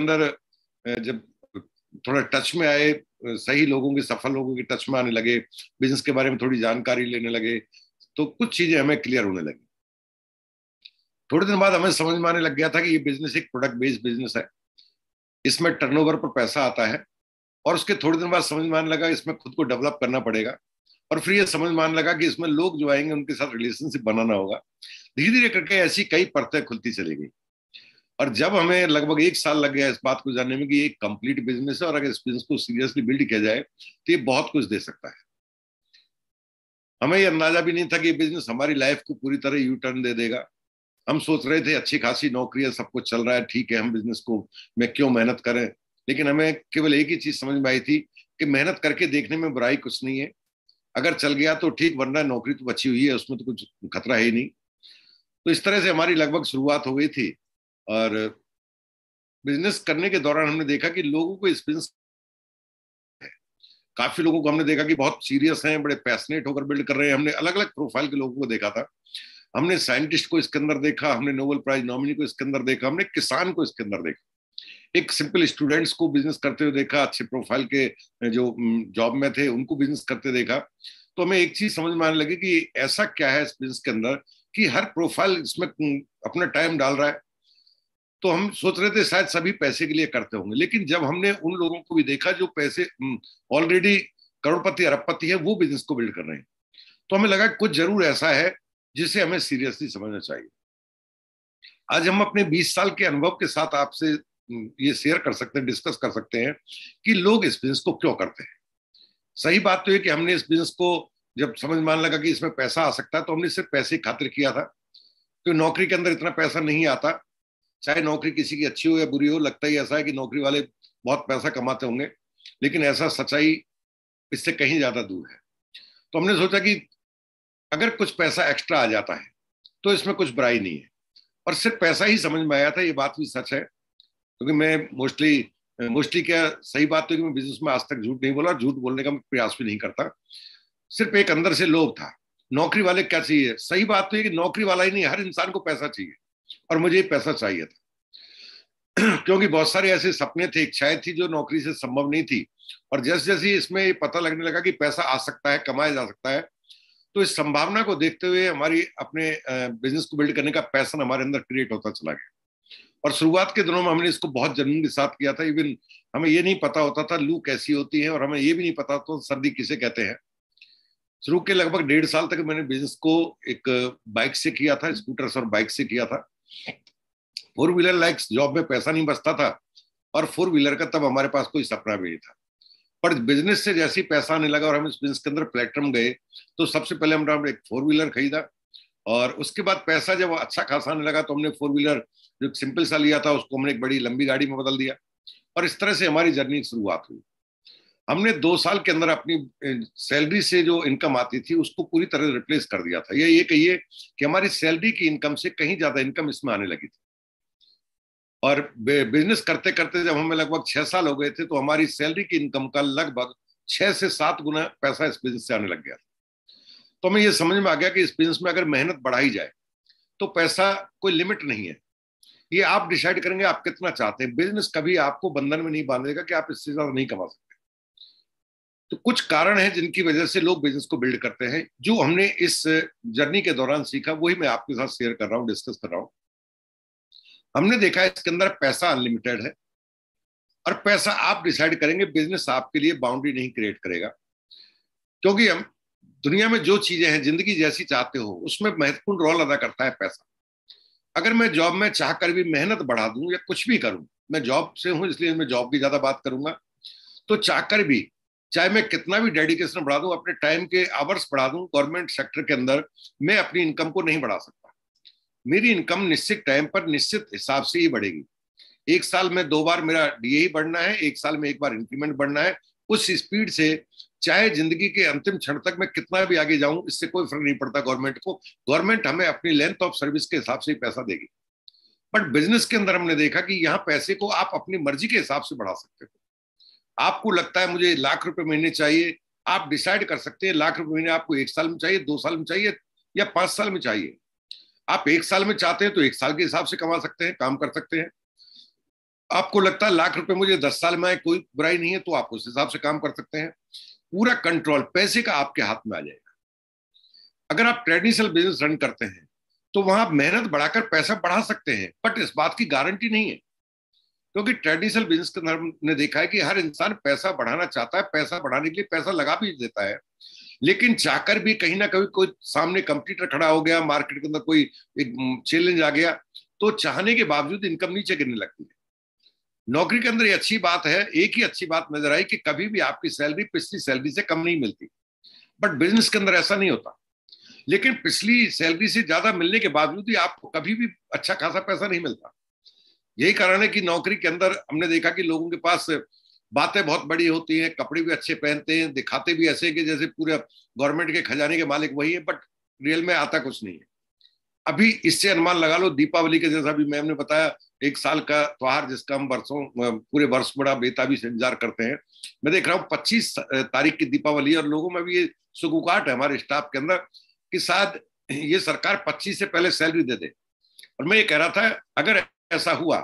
अंदर जब थोड़ा टच में आए सही लोगों के सफल लोगों के टच में आने लगे बिजनेस के बारे में थोड़ी जानकारी लेने लगे तो कुछ चीजें हमें क्लियर होने लगी थोड़े दिन बाद हमें समझ में आने लग गया था कि ये बिजनेस एक प्रोडक्ट बेस्ड बिजनेस है इसमें टर्नओवर पर पैसा आता है और उसके थोड़े दिन बाद समझ में आने लगा इसमें खुद को डेवलप करना पड़ेगा और फिर ये समझ में आने लगा कि इसमें लोग जो आएंगे उनके साथ रिलेशनशिप बनाना होगा धीरे धीरे करके ऐसी कई परतें खुलती चली गई और जब हमें लगभग एक साल लग गया इस बात को जानने में कि ये कंप्लीट बिजनेस है और अगर इस बिजनेस को सीरियसली बिल्ड किया जाए तो ये बहुत कुछ दे सकता है हमें ये अंदाजा भी नहीं था कि ये बिजनेस हमारी लाइफ को पूरी तरह यू टर्न दे देगा हम सोच रहे थे अच्छी खासी नौकरी है सब कुछ चल रहा है ठीक है हम बिजनेस को में क्यों मेहनत करें लेकिन हमें केवल एक ही चीज समझ में आई थी कि मेहनत करके देखने में बुराई कुछ नहीं है अगर चल गया तो ठीक वरना नौकरी तो बची हुई है उसमें तो कुछ खतरा है ही नहीं तो इस तरह से हमारी लगभग शुरुआत हो गई थी और बिजनेस करने के दौरान हमने देखा कि लोगों को स्पिंस काफी लोगों को हमने देखा कि बहुत सीरियस हैं बड़े पैसनेट होकर बिल्ड कर रहे हैं हमने अलग अलग प्रोफाइल के लोगों को देखा था हमने साइंटिस्ट को इसके अंदर देखा हमने नोबेल प्राइज नॉमिनी को इसके अंदर देखा हमने किसान को इसके अंदर देखा एक सिंपल स्टूडेंट्स को बिजनेस करते हुए देखा अच्छे प्रोफाइल के जो जॉब में थे उनको बिजनेस करते देखा तो हमें एक चीज समझ में आने लगी कि ऐसा क्या है इस बिजनेस के अंदर कि हर प्रोफाइल इसमें अपना टाइम डाल रहा है तो हम सोच रहे थे शायद सभी पैसे के लिए करते होंगे लेकिन जब हमने उन लोगों को भी देखा जो पैसे ऑलरेडी करोड़पति अरबपति है वो बिजनेस को बिल्ड कर रहे हैं तो हमें लगा कुछ जरूर ऐसा है जिसे हमें सीरियसली समझना चाहिए आज हम अपने 20 साल के अनुभव के साथ आपसे ये शेयर कर सकते हैं डिस्कस कर सकते हैं कि लोग इस बिजनेस को क्यों करते हैं सही बात तो ये कि हमने इस बिजनेस को जब समझ मान लगा कि इसमें पैसा आ सकता है तो हमने सिर्फ पैसे की खातिर किया था क्योंकि नौकरी के अंदर इतना पैसा नहीं आता चाहे नौकरी किसी की अच्छी हो या बुरी हो लगता ही ऐसा है कि नौकरी वाले बहुत पैसा कमाते होंगे लेकिन ऐसा सच्चाई इससे कहीं ज़्यादा दूर है तो हमने सोचा कि अगर कुछ पैसा एक्स्ट्रा आ जाता है तो इसमें कुछ बुराई नहीं है और सिर्फ पैसा ही समझ में आया था ये बात भी सच है क्योंकि मैं मोस्टली मोस्टली क्या सही बात तो कि मैं बिजनेस में आज तक झूठ नहीं बोला और झूठ बोलने का प्रयास भी नहीं करता सिर्फ एक अंदर से लोभ था नौकरी वाले क्या चाहिए सही बात तो ये कि नौकरी वाला ही नहीं हर इंसान को पैसा चाहिए और मुझे पैसा चाहिए था क्योंकि बहुत सारे ऐसे सपने थे इच्छाएं थी जो नौकरी से संभव नहीं थी और जैसे जैसे इसमें पता लगने लगा कि पैसा आ सकता है कमाया जा सकता है तो इस संभावना को देखते हुए हमारी अपने बिजनेस को बिल्ड करने का पैसन हमारे अंदर क्रिएट होता चला गया और शुरुआत के दिनों में हमने इसको बहुत जन्म के साथ किया था इवन हमें ये नहीं पता होता था लू कैसी होती है और हमें ये भी नहीं पता होता सर्दी किसे कहते हैं शुरू के लगभग डेढ़ साल तक मैंने बिजनेस को एक बाइक से किया था स्कूटर और बाइक से किया था फोर व्हीलर लाइक जॉब में पैसा नहीं बचता था और फोर व्हीलर का तब हमारे पास कोई सपना भी नहीं था पर बिजनेस से जैसे ही पैसा आने लगा और हम इस बिजनेस के अंदर प्लेटफॉर्म गए तो सबसे पहले हमने एक फोर व्हीलर खरीदा और उसके बाद पैसा जब अच्छा खासा आने लगा तो हमने फोर व्हीलर जो सिंपल सा लिया था उसको हमने एक बड़ी लंबी गाड़ी में बदल दिया और इस तरह से हमारी जर्नी शुरुआत हुई हमने दो साल के अंदर अपनी सैलरी से जो इनकम आती थी उसको पूरी तरह रिप्लेस कर दिया था या ये कहिए कि हमारी सैलरी की इनकम से कहीं ज्यादा इनकम इसमें आने लगी थी और बिजनेस करते करते जब हमें लगभग छह साल हो गए थे तो हमारी सैलरी की इनकम का लगभग छह से सात गुना पैसा इस बिजनेस से आने लग गया था तो हमें यह समझ में आ गया कि इस बिजनेस में अगर मेहनत बढ़ाई जाए तो पैसा कोई लिमिट नहीं है ये आप डिसाइड करेंगे आप कितना चाहते हैं बिजनेस कभी आपको बंधन में नहीं बांधेगा कि आप इससे ज्यादा नहीं कमा सकते तो कुछ कारण है जिनकी वजह से लोग बिजनेस को बिल्ड करते हैं जो हमने इस जर्नी के दौरान सीखा वही मैं आपके साथ शेयर कर रहा हूँ डिस्कस कर रहा हूँ हमने देखा इसके अंदर पैसा अनलिमिटेड है और पैसा आप डिसाइड करेंगे बिजनेस आपके लिए बाउंड्री नहीं क्रिएट करेगा क्योंकि हम दुनिया में जो चीजें हैं जिंदगी जैसी चाहते हो उसमें महत्वपूर्ण रोल अदा करता है पैसा अगर मैं जॉब में चाह कर भी मेहनत बढ़ा दूं या कुछ भी करूं मैं जॉब से हूं इसलिए मैं जॉब की ज्यादा बात करूंगा तो चाहकर भी चाहे मैं कितना भी डेडिकेशन बढ़ा दूं अपने टाइम के आवर्स बढ़ा दूं गवर्नमेंट सेक्टर के अंदर मैं अपनी इनकम को नहीं बढ़ा सकता मेरी इनकम निश्चित टाइम पर निश्चित हिसाब से ही बढ़ेगी एक साल में दो बार मेरा डीए ही बढ़ना है एक साल में एक बार इंक्रीमेंट बढ़ना है उस स्पीड से चाहे जिंदगी के अंतिम क्षण तक मैं कितना भी आगे जाऊं इससे कोई फर्क नहीं पड़ता गवर्नमेंट को गवर्नमेंट हमें अपनी लेंथ ऑफ सर्विस के हिसाब से ही पैसा देगी बट बिजनेस के अंदर हमने देखा कि यहाँ पैसे को आप अपनी मर्जी के हिसाब से बढ़ा सकते हो आपको लगता है मुझे लाख रुपए महीने चाहिए आप डिसाइड कर सकते हैं लाख रुपए महीने आपको एक साल में चाहिए दो साल में चाहिए या पांच साल में चाहिए आप एक साल में चाहते हैं तो एक साल के हिसाब से कमा सकते हैं काम कर सकते हैं आपको लगता है लाख रुपए मुझे दस साल में आए कोई बुराई नहीं है तो आप उस हिसाब से काम कर सकते हैं पूरा कंट्रोल पैसे का आपके हाथ में आ जाएगा अगर आप ट्रेडिशनल बिजनेस रन करते हैं तो वहां मेहनत बढ़ाकर पैसा बढ़ा सकते हैं बट इस बात की गारंटी नहीं है क्योंकि ट्रेडिशनल बिजनेस के अंदर ने देखा है कि हर इंसान पैसा बढ़ाना चाहता है पैसा बढ़ाने के लिए पैसा लगा भी देता है लेकिन चाहकर भी कहीं ना कहीं कोई सामने कंप्यूटर खड़ा हो गया मार्केट के अंदर कोई एक चैलेंज आ गया तो चाहने के बावजूद इनकम नीचे गिरने लगती है नौकरी के अंदर ये अच्छी बात है एक ही अच्छी बात नजर आई कि कभी भी आपकी सैलरी पिछली सैलरी से कम नहीं मिलती बट बिजनेस के अंदर ऐसा नहीं होता लेकिन पिछली सैलरी से ज्यादा मिलने के बावजूद भी आपको कभी भी अच्छा खासा पैसा नहीं मिलता यही कारण है कि नौकरी के अंदर हमने देखा कि लोगों के पास बातें बहुत बड़ी होती हैं कपड़े भी अच्छे पहनते हैं दिखाते भी ऐसे कि जैसे पूरे गवर्नमेंट के खजाने के मालिक वही है बट रियल में आता कुछ नहीं है अभी इससे अनुमान लगा लो दीपावली के जैसा भी मैम ने बताया एक साल का त्योहार जिसका हम वर्षों पूरे वर्ष बड़ा बेताबी से इंतजार करते हैं मैं देख रहा हूँ पच्चीस तारीख की दीपावली और लोगों में भी ये सुगुकाट है हमारे स्टाफ के अंदर कि शायद ये सरकार पच्चीस से पहले सैलरी दे दे और मैं ये कह रहा था अगर ऐसा हुआ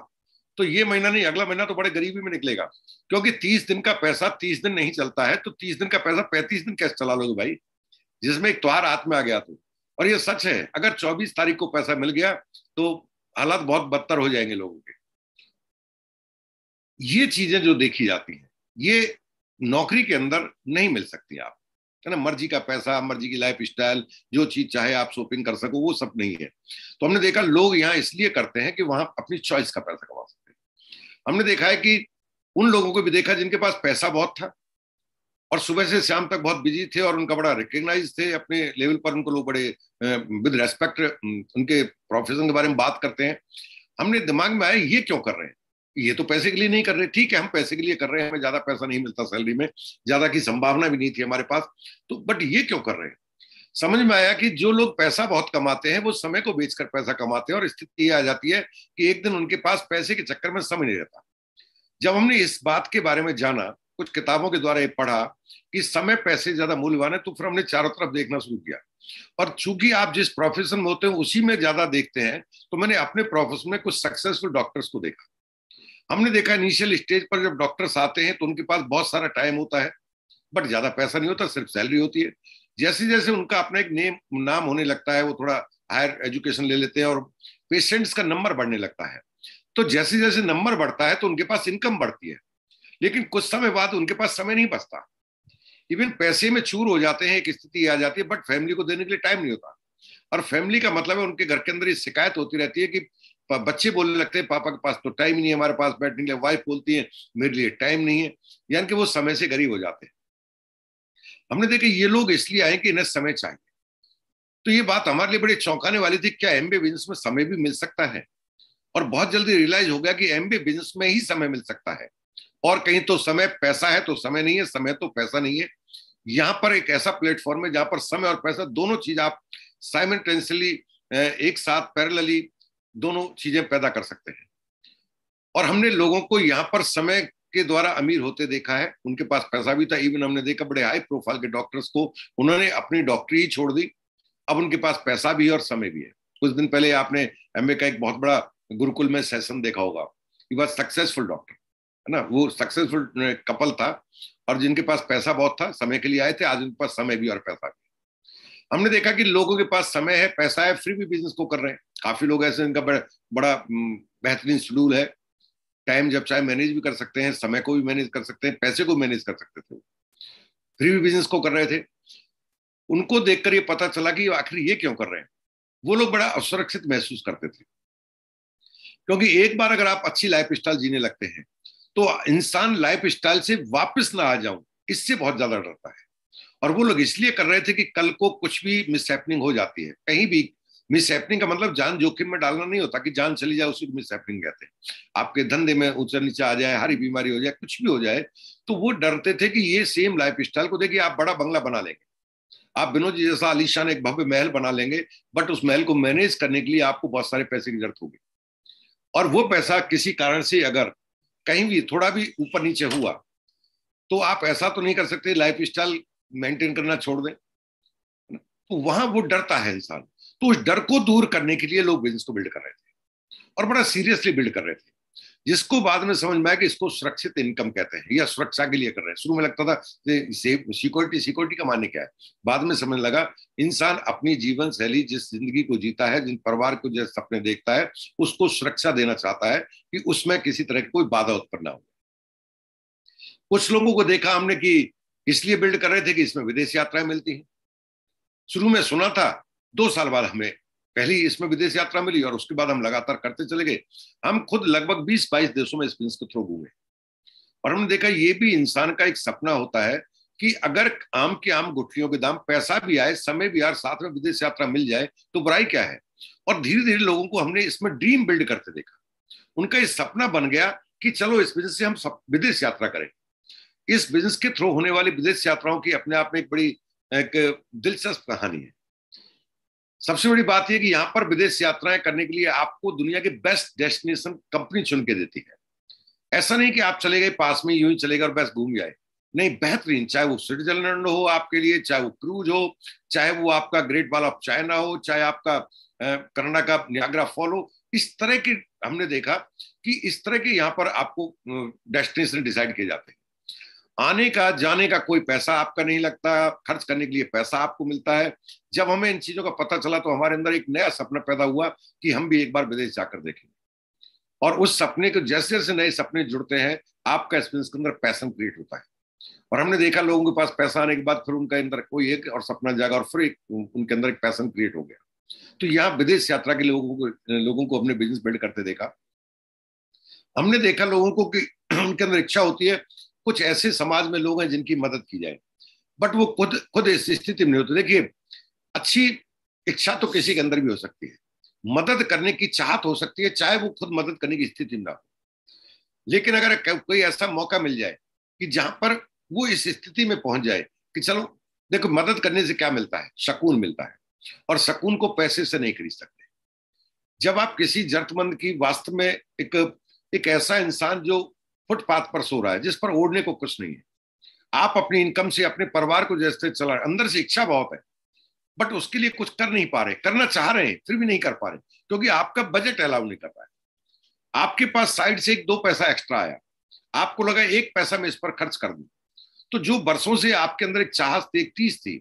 तो ये महीना नहीं अगला महीना तो बड़े गरीबी में निकलेगा क्योंकि तीस दिन का पैसा तीस दिन नहीं चलता है तो तीस दिन का पैसा पैंतीस दिन कैसे चला लोगे भाई जिसमें एक त्योहार हाथ में आ गया तो और ये सच है अगर चौबीस तारीख को पैसा मिल गया तो हालात बहुत बदतर हो जाएंगे लोगों के ये चीजें जो देखी जाती हैं ये नौकरी के अंदर नहीं मिल सकती आप है ना मर्जी का पैसा मर्जी की लाइफ स्टाइल जो चीज चाहे आप शॉपिंग कर सको वो सब नहीं है तो हमने देखा लोग यहाँ इसलिए करते हैं कि वहां अपनी चॉइस का पैसा कमा सकते हैं हमने देखा है कि उन लोगों को भी देखा जिनके पास पैसा बहुत था और सुबह से शाम तक बहुत बिजी थे और उनका बड़ा रिकग्नाइज थे अपने लेवल पर उनको लोग बड़े विद रेस्पेक्ट उनके प्रोफेशन के बारे में बात करते हैं हमने दिमाग में आया ये क्यों कर रहे हैं ये तो पैसे के लिए नहीं कर रहे ठीक है हम पैसे के लिए कर रहे हैं हमें ज्यादा पैसा नहीं मिलता सैलरी में ज्यादा की संभावना भी नहीं थी हमारे पास तो बट ये क्यों कर रहे हैं समझ में आया कि जो लोग पैसा बहुत कमाते हैं वो समय को बेचकर पैसा कमाते हैं और स्थिति ये आ जाती है कि एक दिन उनके पास पैसे के चक्कर में समय नहीं रहता जब हमने इस बात के बारे में जाना कुछ किताबों के द्वारा ये पढ़ा कि समय पैसे ज्यादा मूल्यवान है तो फिर हमने चारों तरफ देखना शुरू किया और चूंकि आप जिस प्रोफेशन में होते हैं उसी में ज्यादा देखते हैं तो मैंने अपने प्रोफेशन में कुछ सक्सेसफुल डॉक्टर्स को देखा हमने देखा इनिशियल स्टेज पर जब डॉक्टर्स आते हैं तो उनके पास बहुत सारा टाइम होता है बट ज्यादा पैसा नहीं होता सिर्फ सैलरी होती है जैसे जैसे उनका अपना एक नेम नाम होने लगता है वो थोड़ा हायर एजुकेशन ले लेते हैं और पेशेंट्स का नंबर बढ़ने लगता है तो जैसे जैसे नंबर बढ़ता है तो उनके पास इनकम बढ़ती है लेकिन कुछ समय बाद उनके पास समय नहीं बचता इवन पैसे में चूर हो जाते हैं एक स्थिति आ जाती है बट फैमिली को देने के लिए टाइम नहीं होता और फैमिली का मतलब है उनके घर के अंदर ये शिकायत होती रहती है कि बच्चे बोलने लगते हैं पापा के पास तो टाइम ही नहीं है हमारे पास बैठने के लिए वाइफ बोलती है मेरे लिए टाइम नहीं है यानी कि वो समय से गरीब हो जाते हैं हमने देखा ये लोग इसलिए आए कि इन्हें समय चाहिए तो ये बात हमारे लिए बड़ी चौंकाने वाली थी क्या एमबे बिजनेस में समय भी मिल सकता है और बहुत जल्दी रियलाइज हो गया कि एमबे बिजनेस में ही समय मिल सकता है और कहीं तो समय पैसा है तो समय नहीं है समय तो पैसा नहीं है यहां पर एक ऐसा प्लेटफॉर्म है जहां पर समय और पैसा दोनों चीज आप साइमल्टेनियसली एक साथ पैरलली दोनों चीजें पैदा कर सकते हैं और हमने लोगों को यहाँ पर समय के द्वारा अमीर होते देखा है उनके पास पैसा भी था इवन हमने देखा बड़े हाई प्रोफाइल के डॉक्टर्स को उन्होंने अपनी डॉक्टरी ही छोड़ दी अब उनके पास पैसा भी है और समय भी है कुछ दिन पहले आपने एम का एक बहुत बड़ा गुरुकुल में सेशन देखा होगा वॉज सक्सेसफुल डॉक्टर है ना वो सक्सेसफुल कपल था और जिनके पास पैसा बहुत था समय के लिए आए थे आज उनके पास समय भी और पैसा भी हमने देखा कि लोगों के पास समय है पैसा है फ्री भी बिजनेस को कर रहे हैं काफी लोग ऐसे इनका बड़ा बड़ा हम्म, बेहतरीन शेड्यूल है टाइम जब चाहे मैनेज भी कर सकते हैं समय को भी मैनेज कर सकते हैं पैसे को मैनेज कर सकते थे फ्री भी बिजनेस को कर रहे थे उनको देखकर ये पता चला कि आखिर ये क्यों कर रहे हैं वो लोग बड़ा असुरक्षित महसूस करते थे क्योंकि एक बार अगर आप अच्छी लाइफ स्टाइल जीने लगते हैं तो इंसान लाइफ स्टाइल से वापस ना आ जाऊं इससे बहुत ज्यादा डरता है और वो लोग इसलिए कर रहे थे कि कल को कुछ भी मिसहैपनिंग हो जाती है कहीं भी मिसहैपनिंग का मतलब जान जोखिम में डालना नहीं होता कि जान चली जाए उसी को मिसहैपनिंग कहते हैं आपके धंधे में ऊंचा नीचा आ जाए हरी बीमारी हो जाए कुछ भी हो जाए तो वो डरते थे कि ये सेम लाइफ स्टाइल को देखिए आप बड़ा बंगला बना लेंगे आप विनोद जी जैसा आलिशान एक भव्य महल बना लेंगे बट उस महल को मैनेज करने के लिए आपको बहुत सारे पैसे की जरूरत होगी और वो पैसा किसी कारण से अगर कहीं भी थोड़ा भी ऊपर नीचे हुआ तो आप ऐसा तो नहीं कर सकते लाइफ स्टाइल मेंटेन करना छोड़ दें तो वहां वो डरता है इंसान तो उस डर को दूर करने के लिए लोग बिजनेस को बिल्ड कर रहे थे और बड़ा सीरियसली बिल्ड कर रहे थे जिसको बाद में समझ में आया कि इसको सुरक्षित इनकम कहते हैं या सुरक्षा के लिए कर रहे हैं शुरू में लगता था सिक्योरिटी सिक्योरिटी का माने क्या है बाद में समझ लगा इंसान अपनी जीवन शैली जिस जिंदगी को जीता है जिन परिवार को जिस सपने देखता है उसको सुरक्षा देना चाहता है कि उसमें किसी तरह की कोई बाधा उत्पन्न ना हो कुछ लोगों को देखा हमने कि इसलिए बिल्ड कर रहे थे कि इसमें विदेश यात्राएं मिलती हैं शुरू में सुना था दो साल बाद हमें पहली इसमें विदेश यात्रा मिली और उसके बाद हम लगातार करते चले गए हम खुद लगभग बीस बाईस देशों में इस के थ्रू घूमे और हमने देखा ये भी इंसान का एक सपना होता है कि अगर आम के आम गुठलियों के दाम पैसा भी आए समय भी आए साथ में विदेश यात्रा मिल जाए तो बुराई क्या है और धीरे धीरे लोगों को हमने इसमें ड्रीम बिल्ड करते देखा उनका ये सपना बन गया कि चलो इस वजह से हम सब विदेश यात्रा करें इस बिजनेस के थ्रू होने वाली विदेश यात्राओं की अपने आप में एक बड़ी एक दिलचस्प कहानी है सबसे बड़ी बात यह कि यहां पर विदेश यात्राएं करने के लिए आपको दुनिया के बेस्ट डेस्टिनेशन कंपनी चुन के देती है ऐसा नहीं कि आप चले गए पास में यूं ही चले गए और बस घूम जाए नहीं बेहतरीन चाहे वो स्विट्जरलैंड हो आपके लिए चाहे वो क्रूज हो चाहे वो आपका ग्रेट वाल ऑफ चाइना हो चाहे आपका कनाडा का न्याग्रा फॉल हो इस तरह के हमने देखा कि इस तरह के यहाँ पर आपको डेस्टिनेशन डिसाइड किए जाते हैं आने का जाने का कोई पैसा आपका नहीं लगता खर्च करने के लिए पैसा आपको मिलता है जब हमें इन चीजों का पता चला तो हमारे अंदर एक नया सपना पैदा हुआ कि हम भी एक बार विदेश जाकर देखेंगे और उस सपने को जैसे जैसे नए सपने जुड़ते हैं आपका एक्सपीरियंस के अंदर पैसन क्रिएट होता है और हमने देखा लोगों के पास पैसा आने के बाद फिर उनका अंदर कोई एक और सपना जागा और फिर एक उनके अंदर एक पैसन क्रिएट हो गया तो यहाँ विदेश यात्रा के लोगों को लोगों को अपने बिजनेस बिल्ड करते देखा हमने देखा लोगों को कि उनके अंदर इच्छा होती है कुछ ऐसे समाज में लोग हैं जिनकी मदद की जाए बट वो खुद खुद इस स्थिति में नहीं होते देखिए अच्छी इच्छा तो किसी के अंदर भी हो सकती है मदद करने की चाहत हो सकती है चाहे वो खुद मदद करने की स्थिति में ना हो लेकिन अगर कोई ऐसा मौका मिल जाए कि जहां पर वो इस स्थिति में पहुंच जाए कि चलो देखो मदद करने से क्या मिलता है शकून मिलता है और शकून को पैसे से नहीं खरीद सकते जब आप किसी जरूरतमंद की वास्तव में एक एक ऐसा इंसान जो फुटपाथ पर सो रहा है जिस पर ओढ़ने को कुछ नहीं है आप अपनी इनकम से अपने परिवार को जैसे चला अंदर से इच्छा बहुत है बट उसके लिए कुछ कर नहीं पा रहे करना चाह रहे हैं फिर भी नहीं कर पा रहे क्योंकि आपका बजट अलाउ नहीं कर पाया आपके पास साइड से एक दो पैसा एक्स्ट्रा आया आपको लगा एक पैसा मैं इस पर खर्च कर दू तो जो बरसों से आपके अंदर एक चाहत थी एक टीस थी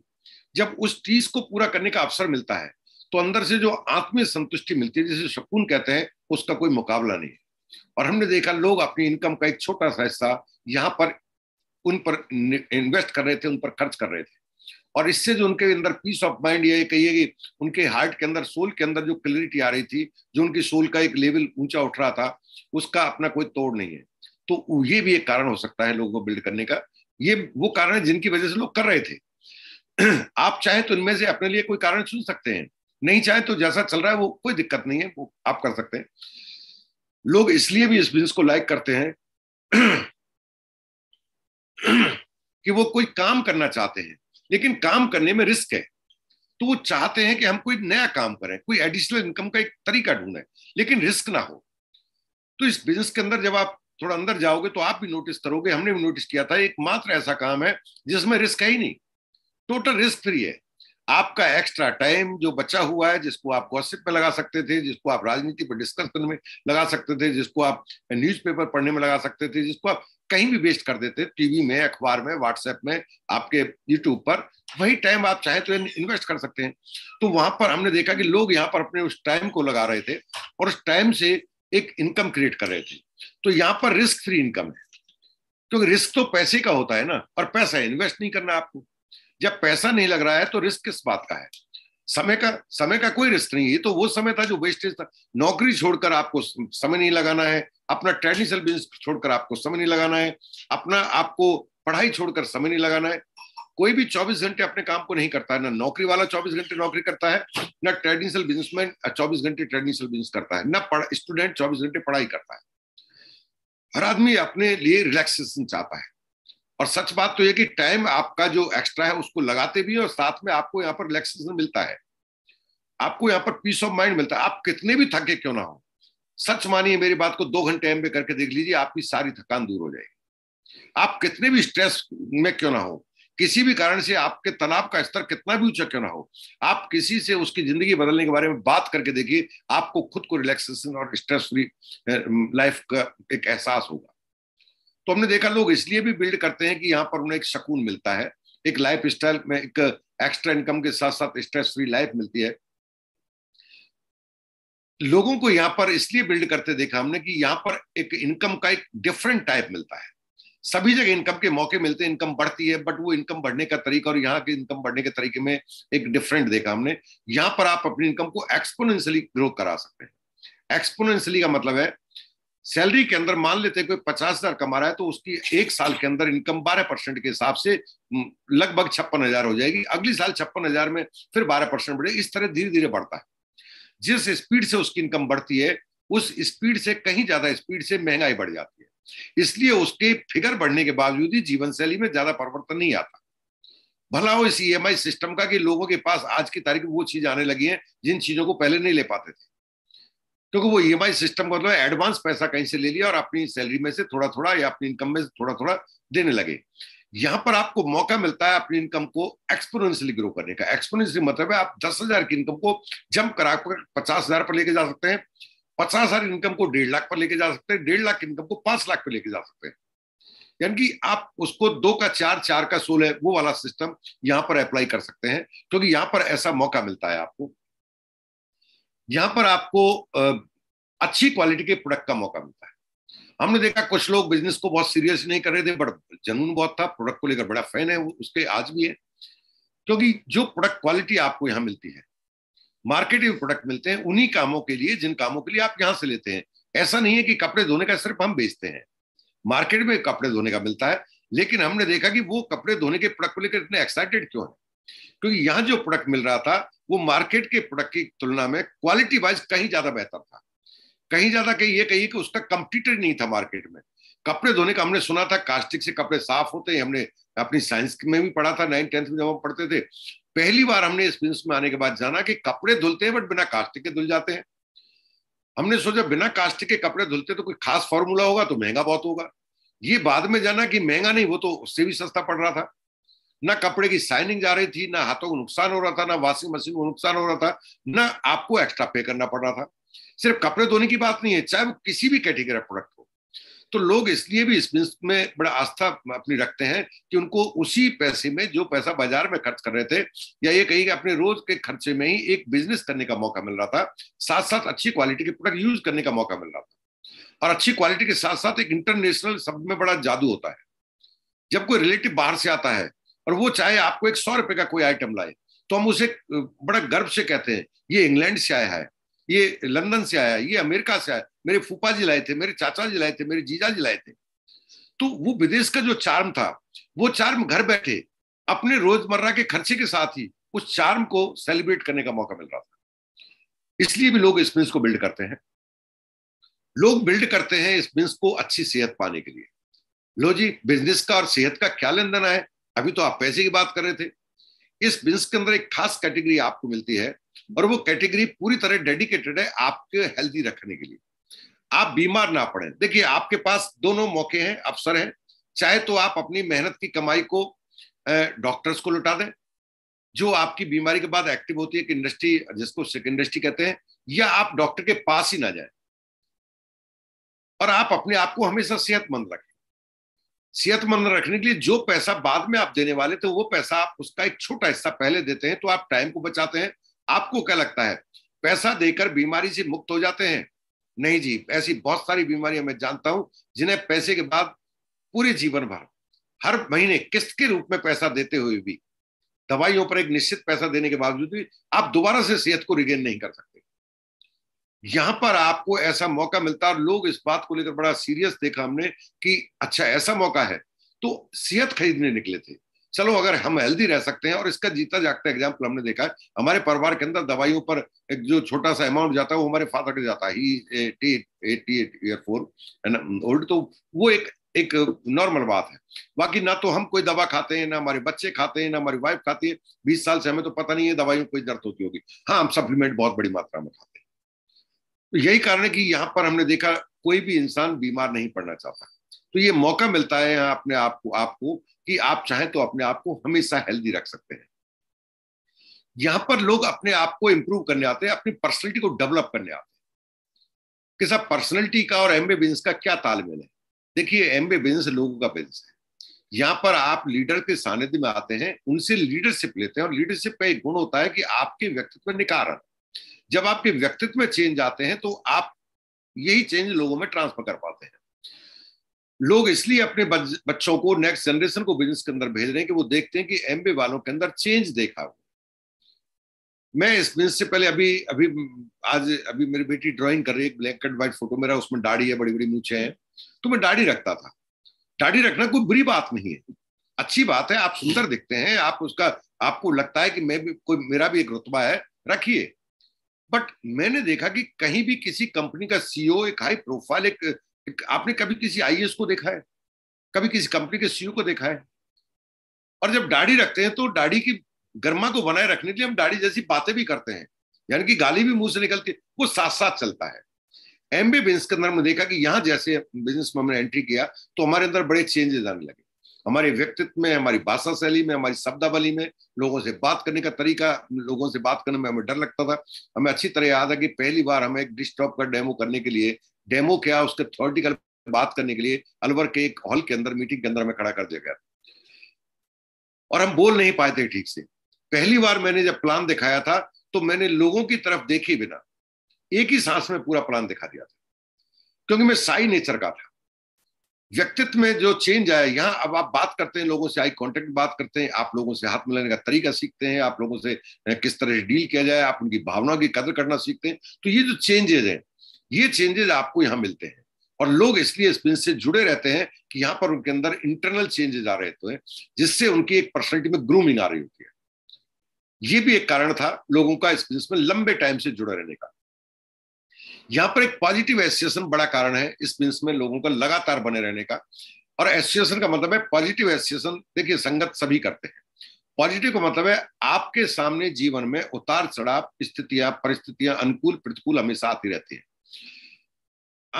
जब उस टीस को पूरा करने का अवसर मिलता है तो अंदर से जो आत्मीय संतुष्टि मिलती है जिसे शकून कहते हैं उसका कोई मुकाबला नहीं है और हमने देखा लोग अपनी इनकम का एक छोटा सा हिस्सा यहाँ पर उन पर इन्वेस्ट कर रहे थे उन पर खर्च कर रहे थे और इससे जो उनके अंदर पीस ऑफ माइंड ये कहिए कि उनके हार्ट के अंदर सोल के अंदर जो क्लियरिटी आ रही थी जो उनकी सोल का एक लेवल ऊंचा उठ रहा था उसका अपना कोई तोड़ नहीं है तो ये भी एक कारण हो सकता है लोगों को बिल्ड करने का ये वो कारण है जिनकी वजह से लोग कर रहे थे आप चाहे तो इनमें से अपने लिए कोई कारण चुन सकते हैं नहीं चाहे तो जैसा चल रहा है वो कोई दिक्कत नहीं है वो आप कर सकते हैं लोग इसलिए भी इस बिजनेस को लाइक करते हैं कि वो कोई काम करना चाहते हैं लेकिन काम करने में रिस्क है तो वो चाहते हैं कि हम कोई नया काम करें कोई एडिशनल इनकम का एक तरीका ढूंढे लेकिन रिस्क ना हो तो इस बिजनेस के अंदर जब आप थोड़ा अंदर जाओगे तो आप भी नोटिस करोगे हमने भी नोटिस किया था एक मात्र ऐसा काम है जिसमें रिस्क है ही नहीं टोटल रिस्क फ्री है आपका एक्स्ट्रा टाइम जो बचा हुआ है जिसको आप गॉसिप में लगा सकते थे जिसको आप राजनीति पर डिस्कस करने में लगा सकते थे जिसको आप न्यूज़पेपर पढ़ने में लगा सकते थे जिसको आप कहीं भी वेस्ट कर देते टीवी में अखबार में व्हाट्सएप में आपके यूट्यूब पर वही टाइम आप चाहे तो इन्वेस्ट कर सकते हैं तो वहां पर हमने देखा कि लोग यहाँ पर अपने उस टाइम को लगा रहे थे और उस टाइम से एक इनकम क्रिएट कर रहे थे तो यहाँ पर रिस्क फ्री इनकम है क्योंकि रिस्क तो पैसे का होता है ना और पैसा इन्वेस्ट नहीं करना आपको जब पैसा नहीं लग रहा है तो रिस्क किस बात का है समय का समय का कोई रिस्क नहीं है तो वो समय था जो वेस्टेज था नौकरी छोड़कर आपको समय नहीं लगाना है अपना ट्रेडिशनल बिजनेस छोड़कर आपको समय नहीं लगाना है अपना आपको पढ़ाई छोड़कर समय नहीं लगाना है कोई भी 24 घंटे अपने काम को नहीं करता है ना नौकरी वाला 24 घंटे नौकरी करता है ना ट्रेडिशनल बिजनेसमैन 24 घंटे ट्रेडिशनल बिजनेस करता है ना स्टूडेंट 24 घंटे पढ़ाई करता है हर आदमी अपने लिए रिलैक्सेशन चाहता है और सच बात तो यह कि टाइम आपका जो एक्स्ट्रा है उसको लगाते भी है और साथ में आपको यहाँ पर रिलैक्सेशन मिलता है आपको यहाँ पर पीस ऑफ माइंड मिलता है आप कितने भी थके क्यों ना हो सच मानिए मेरी बात को दो घंटे एम पे करके देख लीजिए आपकी सारी थकान दूर हो जाएगी आप कितने भी स्ट्रेस में क्यों ना हो किसी भी कारण से आपके तनाव का स्तर कितना भी ऊंचा क्यों ना हो आप किसी से उसकी जिंदगी बदलने के बारे में बात करके देखिए आपको खुद को रिलैक्सेशन और स्ट्रेस फ्री लाइफ का एक एहसास होगा तो हमने देखा लोग इसलिए भी बिल्ड करते हैं कि यहाँ पर उन्हें एक सुकून मिलता है एक लाइफ स्टाइल में एक एक्स्ट्रा इनकम के साथ साथ स्ट्रेस फ्री लाइफ मिलती है लोगों को यहाँ पर इसलिए बिल्ड करते देखा हमने कि यहाँ पर एक इनकम का एक डिफरेंट टाइप मिलता है सभी जगह इनकम के मौके मिलते हैं इनकम बढ़ती है बट वो इनकम बढ़ने का तरीका और यहाँ के इनकम बढ़ने के तरीके में एक डिफरेंट देखा हमने यहाँ पर आप अपनी इनकम को एक्सपोनेंशियली ग्रो करा सकते हैं एक्सपोनेंशियली का मतलब है सैलरी के अंदर मान लेते हैं कोई पचास हजार कमा रहा है तो उसकी एक साल के अंदर इनकम बारह परसेंट के हिसाब से हम्म, लगभग छप्पन हजार हो जाएगी अगले साल छप्पन हजार में फिर बारह परसेंट बढ़े इस तरह धीरे धीरे बढ़ता है जिस स्पीड से उसकी इनकम बढ़ती है उस स्पीड से कहीं ज्यादा स्पीड से महंगाई बढ़ जाती है इसलिए उसके फिगर बढ़ने के बावजूद ही जीवन शैली में ज्यादा परिवर्तन नहीं आता भला हो इस ई e सिस्टम का कि लोगों के पास आज की तारीख में वो चीज आने लगी है जिन चीजों को पहले नहीं ले पाते थे क्योंकि वो ई सिस्टम का मतलब एडवांस पैसा कहीं से ले लिया और अपनी सैलरी में से थोड़ा थोड़ा या अपनी इनकम में से थोड़ा थोड़ा देने लगे यहां पर आपको मौका मिलता है अपनी इनकम को एक्सपोनेंशियली ग्रो करने का एक्सपोनेंशियली मतलब है आप दस हजार की इनकम को जंप करा पचास हजार पर लेके जा सकते हैं पचास हजार इनकम को डेढ़ लाख पर लेके जा सकते हैं डेढ़ लाख इनकम को पांच लाख पर लेके जा सकते हैं यानी कि आप उसको दो का चार चार का सोलह वो वाला सिस्टम यहाँ पर अप्लाई कर सकते हैं क्योंकि यहां यहाँ पर ऐसा मौका मिलता है आपको यहाँ पर आपको अच्छी क्वालिटी के प्रोडक्ट का मौका मिलता है हमने देखा कुछ लोग बिजनेस को बहुत सीरियस नहीं कर रहे थे बट जनून बहुत था प्रोडक्ट को लेकर बड़ा फैन है उसके आज भी है क्योंकि जो प्रोडक्ट क्वालिटी आपको यहाँ मिलती है मार्केट में प्रोडक्ट मिलते हैं उन्हीं कामों के लिए जिन कामों के लिए आप यहाँ से लेते हैं ऐसा नहीं है कि कपड़े धोने का सिर्फ हम बेचते हैं मार्केट में कपड़े धोने का मिलता है लेकिन हमने देखा कि वो कपड़े धोने के प्रोडक्ट को लेकर इतने एक्साइटेड क्यों है क्योंकि यहाँ जो प्रोडक्ट मिल रहा था वो मार्केट के प्रोडक्ट की तुलना में क्वालिटी वाइज कहीं ज्यादा बेहतर था कहीं ज्यादा कहीं ये कही कि उसका कंप्यूटर नहीं था मार्केट में कपड़े धोने का हमने सुना था कास्टिक से कपड़े साफ होते हैं हमने अपनी साइंस में भी पढ़ा था नाइन टेंथ में जब हम पढ़ते थे पहली बार हमने इस बिजनेस में आने के बाद जाना कि कपड़े धुलते हैं बट बिना कास्टिक के धुल जाते हैं हमने सोचा बिना कास्टिक के कपड़े धुलते तो कोई खास फॉर्मूला होगा तो महंगा बहुत होगा ये बाद में जाना कि महंगा नहीं वो तो उससे भी सस्ता पड़ रहा था ना कपड़े की साइनिंग जा रही थी ना हाथों को नुकसान हो रहा था ना वॉशिंग मशीन को नुकसान हो रहा था ना आपको एक्स्ट्रा पे करना पड़ रहा था सिर्फ कपड़े धोने की बात नहीं है चाहे वो किसी भी कैटेगरी प्रोडक्ट हो तो लोग इसलिए भी इस में बड़ा आस्था अपनी रखते हैं कि उनको उसी पैसे में जो पैसा बाजार में खर्च कर रहे थे या ये कि अपने रोज के खर्चे में ही एक बिजनेस करने का मौका मिल रहा था साथ साथ अच्छी क्वालिटी के प्रोडक्ट यूज करने का मौका मिल रहा था और अच्छी क्वालिटी के साथ साथ एक इंटरनेशनल शब्द में बड़ा जादू होता है जब कोई रिलेटिव बाहर से आता है और वो चाहे आपको एक सौ रुपए का कोई आइटम लाए तो हम उसे बड़ा गर्व से कहते हैं ये इंग्लैंड से आया है ये लंदन से आया है ये अमेरिका से आया मेरे फूफा जी लाए थे मेरे चाचा जी लाए थे मेरे जीजा जी लाए थे तो वो विदेश का जो चार्म था वो चार्म घर बैठे अपने रोजमर्रा के खर्चे के साथ ही उस चार्म को सेलिब्रेट करने का मौका मिल रहा था इसलिए भी लोग इस बिन्स को बिल्ड करते हैं लोग बिल्ड करते हैं इस बिन्स को अच्छी सेहत पाने के लिए लो जी बिजनेस का और सेहत का क्या लेन देना है अभी तो आप पैसे की बात कर रहे थे इस बिजनेस के अंदर एक खास कैटेगरी आपको मिलती है और वो कैटेगरी पूरी तरह डेडिकेटेड है आपके हेल्दी रखने के लिए आप बीमार ना पड़े देखिए आपके पास दोनों मौके हैं अवसर हैं चाहे तो आप अपनी मेहनत की कमाई को डॉक्टर्स को लुटा दें जो आपकी बीमारी के बाद एक्टिव होती है कि इंडस्ट्री जिसको इंडस्ट्री कहते हैं या आप डॉक्टर के पास ही ना जाए और आप अपने आप को हमेशा सेहतमंद रखें सेहतमंद रखने के लिए जो पैसा बाद में आप देने वाले थे तो वो पैसा आप उसका एक छोटा हिस्सा पहले देते हैं तो आप टाइम को बचाते हैं आपको क्या लगता है पैसा देकर बीमारी से मुक्त हो जाते हैं नहीं जी ऐसी बहुत सारी बीमारियां मैं जानता हूं जिन्हें पैसे के बाद पूरे जीवन भर हर महीने किस्त के रूप में पैसा देते हुए भी दवाइयों पर एक निश्चित पैसा देने के बावजूद भी आप दोबारा से सेहत को रिगेन नहीं कर सकते यहां पर आपको ऐसा मौका मिलता है लोग इस बात को लेकर बड़ा सीरियस देखा हमने कि अच्छा ऐसा मौका है तो सेहत खरीदने निकले थे चलो अगर हम हेल्दी रह सकते हैं और इसका जीता जागता एग्जाम्पल हमने देखा है हमारे परिवार के अंदर दवाइयों पर एक जो छोटा सा अमाउंट जाता है वो हमारे फादर के जाता है ओल्ड um, तो वो एक एक नॉर्मल बात है बाकी ना तो हम कोई दवा खाते हैं ना हमारे बच्चे खाते हैं ना हमारी वाइफ खाती है बीस साल से हमें तो पता नहीं है दवाइयों कोई दर्द होती होगी हाँ हम सप्लीमेंट बहुत बड़ी मात्रा में खाते हैं तो यही कारण है कि यहाँ पर हमने देखा कोई भी इंसान बीमार नहीं पड़ना चाहता तो ये मौका मिलता है यहाँ अपने आप को आपको कि आप चाहें तो अपने आप को हमेशा हेल्दी रख सकते हैं यहाँ पर लोग अपने आप को इम्प्रूव करने आते हैं अपनी पर्सनैलिटी को डेवलप करने आते हैं कि साहब पर्सनैलिटी का और एमबे बिजनेस का क्या तालमेल है देखिए एमबे बिजनेस लोगों का बिजनेस है यहाँ पर आप लीडर के सानिध्य में आते हैं उनसे लीडरशिप लेते हैं और लीडरशिप का एक गुण होता है कि आपके व्यक्तित्व निकार आना जब आपके व्यक्तित्व में चेंज आते हैं तो आप यही चेंज लोगों में ट्रांसफर कर पाते हैं लोग इसलिए अपने बच्चों को नेक्स्ट जनरेशन को बिजनेस के अंदर भेज रहे हैं कि वो देखते हैं कि एम वालों के अंदर चेंज देखा हुआ मैं इस बिजनेस से पहले अभी अभी आज अभी मेरी बेटी ड्राइंग कर रही है ब्लैक एंड व्हाइट फोटो मेरा उसमें दाढ़ी है बड़ी बड़ी मूछे हैं तो मैं दाढ़ी रखता था दाढ़ी रखना कोई बुरी बात नहीं है अच्छी बात है आप सुंदर दिखते हैं आप उसका आपको लगता है कि मैं भी कोई मेरा भी एक रुतबा है रखिए बट मैंने देखा कि कहीं भी किसी कंपनी का सीईओ e एक हाई प्रोफाइल एक, एक आपने कभी किसी आईएएस e को देखा है कभी किसी कंपनी के सीईओ e को देखा है और जब दाढ़ी रखते हैं तो दाढ़ी की गर्मा को बनाए रखने के लिए हम दाढ़ी जैसी बातें भी करते हैं यानी कि गाली भी मुंह से निकलती है वो साथ साथ चलता है एमबी बिजनेस के अंदर हमने देखा कि यहां जैसे बिजनेस में हमने एंट्री किया तो हमारे अंदर बड़े चेंजेस आने लगे हमारे व्यक्तित्व में हमारी भाषा शैली में हमारी शब्दावली में लोगों से बात करने का तरीका लोगों से बात करने में हमें डर लगता था हमें अच्छी तरह याद है कि पहली बार हमें एक डिस्टॉप का डेमो करने के लिए डेमो क्या उसके थ्योरेटिकल बात करने के लिए अलवर के एक हॉल के अंदर मीटिंग के अंदर हमें खड़ा कर दिया गया और हम बोल नहीं पाए थे ठीक से पहली बार मैंने जब प्लान दिखाया था तो मैंने लोगों की तरफ देखे बिना एक ही सांस में पूरा प्लान दिखा दिया था क्योंकि मैं साई नेचर का था व्यक्तित्व में जो चेंज आया यहाँ अब आप बात करते हैं लोगों से आई कांटेक्ट बात करते हैं आप लोगों से हाथ मिलाने का तरीका सीखते हैं आप लोगों से किस तरह से डील किया जाए आप उनकी भावनाओं की कदर करना सीखते हैं तो ये जो चेंजेज हैं ये चेंजेज आपको यहाँ मिलते हैं और लोग इसलिए इस बिजनेस से जुड़े रहते हैं कि यहाँ पर उनके अंदर इंटरनल चेंजेस आ रहे होते तो हैं जिससे उनकी एक पर्सनैलिटी में ग्रूमिंग आ रही होती है ये भी एक कारण था लोगों का इस बिजनेस में लंबे टाइम से जुड़े रहने का यहाँ पर एक पॉजिटिव एसोसिएशन बड़ा कारण है इस मीन्स में लोगों का लगातार बने रहने का और एसोसिएशन का मतलब है पॉजिटिव एसोसिएशन देखिए संगत सभी करते हैं पॉजिटिव का मतलब है आपके सामने जीवन में उतार चढ़ाव स्थितियां परिस्थितियां अनुकूल प्रतिकूल हमेशा आती रहती है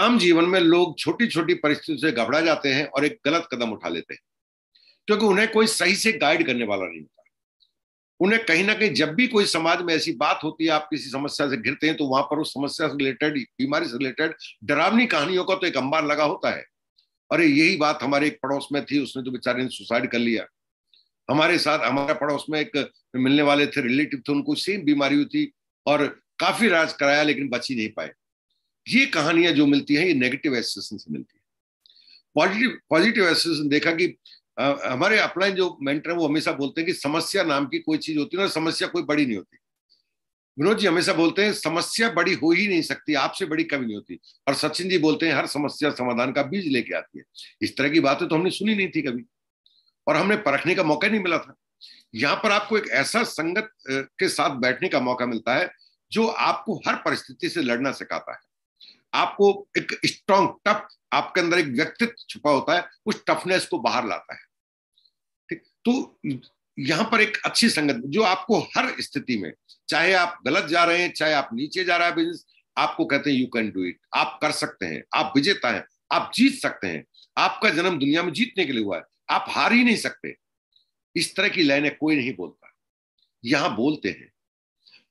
आम जीवन में लोग छोटी छोटी परिस्थितियों से घबरा जाते हैं और एक गलत कदम उठा लेते हैं क्योंकि उन्हें कोई सही से गाइड करने वाला नहीं उन्हें कहीं ना कहीं जब भी कोई समाज में ऐसी बात होती है आप किसी समस्या से घिरते हैं तो वहां पर उस समस्या से रिलेटेड बीमारी से रिलेटेड डरावनी कहानियों का तो एक अंबार लगा होता है अरे यही बात हमारे एक पड़ोस में थी उसने तो बेचारे ने सुसाइड कर लिया हमारे साथ हमारे पड़ोस में एक मिलने वाले थे रिलेटिव थे उनको सेम बीमारी हुई थी और काफी राज कराया लेकिन बच ही नहीं पाए ये कहानियां जो मिलती है ये नेगेटिव एसोसिएशन से मिलती है पॉजिटिव पॉजिटिव एसोसिएशन देखा कि हमारे अपलाइन जो मेंटर है वो हमेशा बोलते हैं कि समस्या नाम की कोई चीज होती है ना समस्या कोई बड़ी नहीं होती विनोद जी हमेशा बोलते हैं समस्या बड़ी हो ही नहीं सकती आपसे बड़ी कभी नहीं होती और सचिन जी बोलते हैं हर समस्या समाधान का बीज लेके आती है इस तरह की बातें तो हमने सुनी नहीं थी कभी और हमने परखने का मौका नहीं मिला था यहाँ पर आपको एक ऐसा संगत के साथ बैठने का मौका मिलता है जो आपको हर परिस्थिति से लड़ना सिखाता है आपको एक स्ट्रॉन्ग टफ आपके अंदर एक व्यक्तित्व छुपा होता है उस टफनेस को बाहर लाता है तो यहां पर एक अच्छी संगत जो आपको हर स्थिति में चाहे आप गलत जा रहे हैं चाहे आप नीचे जा रहा है बिजनेस आपको कहते हैं यू कैन डू इट आप कर सकते हैं आप विजेता हैं आप जीत सकते हैं आपका जन्म दुनिया में जीतने के लिए हुआ है आप हार ही नहीं सकते इस तरह की लाइनें कोई नहीं बोलता यहां बोलते हैं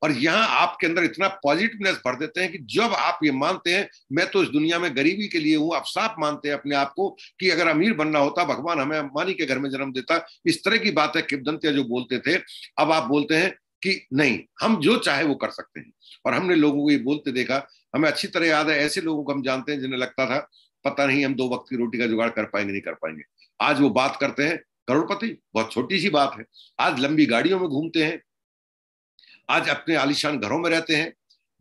और यहाँ आपके अंदर इतना पॉजिटिवनेस भर देते हैं कि जब आप ये मानते हैं मैं तो इस दुनिया में गरीबी के लिए हूं आप साफ मानते हैं अपने आप को कि अगर अमीर बनना होता भगवान हमें अंबानी के घर में जन्म देता इस तरह की बात है किबदंतिया जो बोलते थे अब आप बोलते हैं कि नहीं हम जो चाहे वो कर सकते हैं और हमने लोगों को ये बोलते देखा हमें अच्छी तरह याद है ऐसे लोगों को हम जानते हैं जिन्हें लगता था पता नहीं हम दो वक्त की रोटी का जुगाड़ कर पाएंगे नहीं कर पाएंगे आज वो बात करते हैं करोड़पति बहुत छोटी सी बात है आज लंबी गाड़ियों में घूमते हैं आज अपने आलिशान घरों में रहते हैं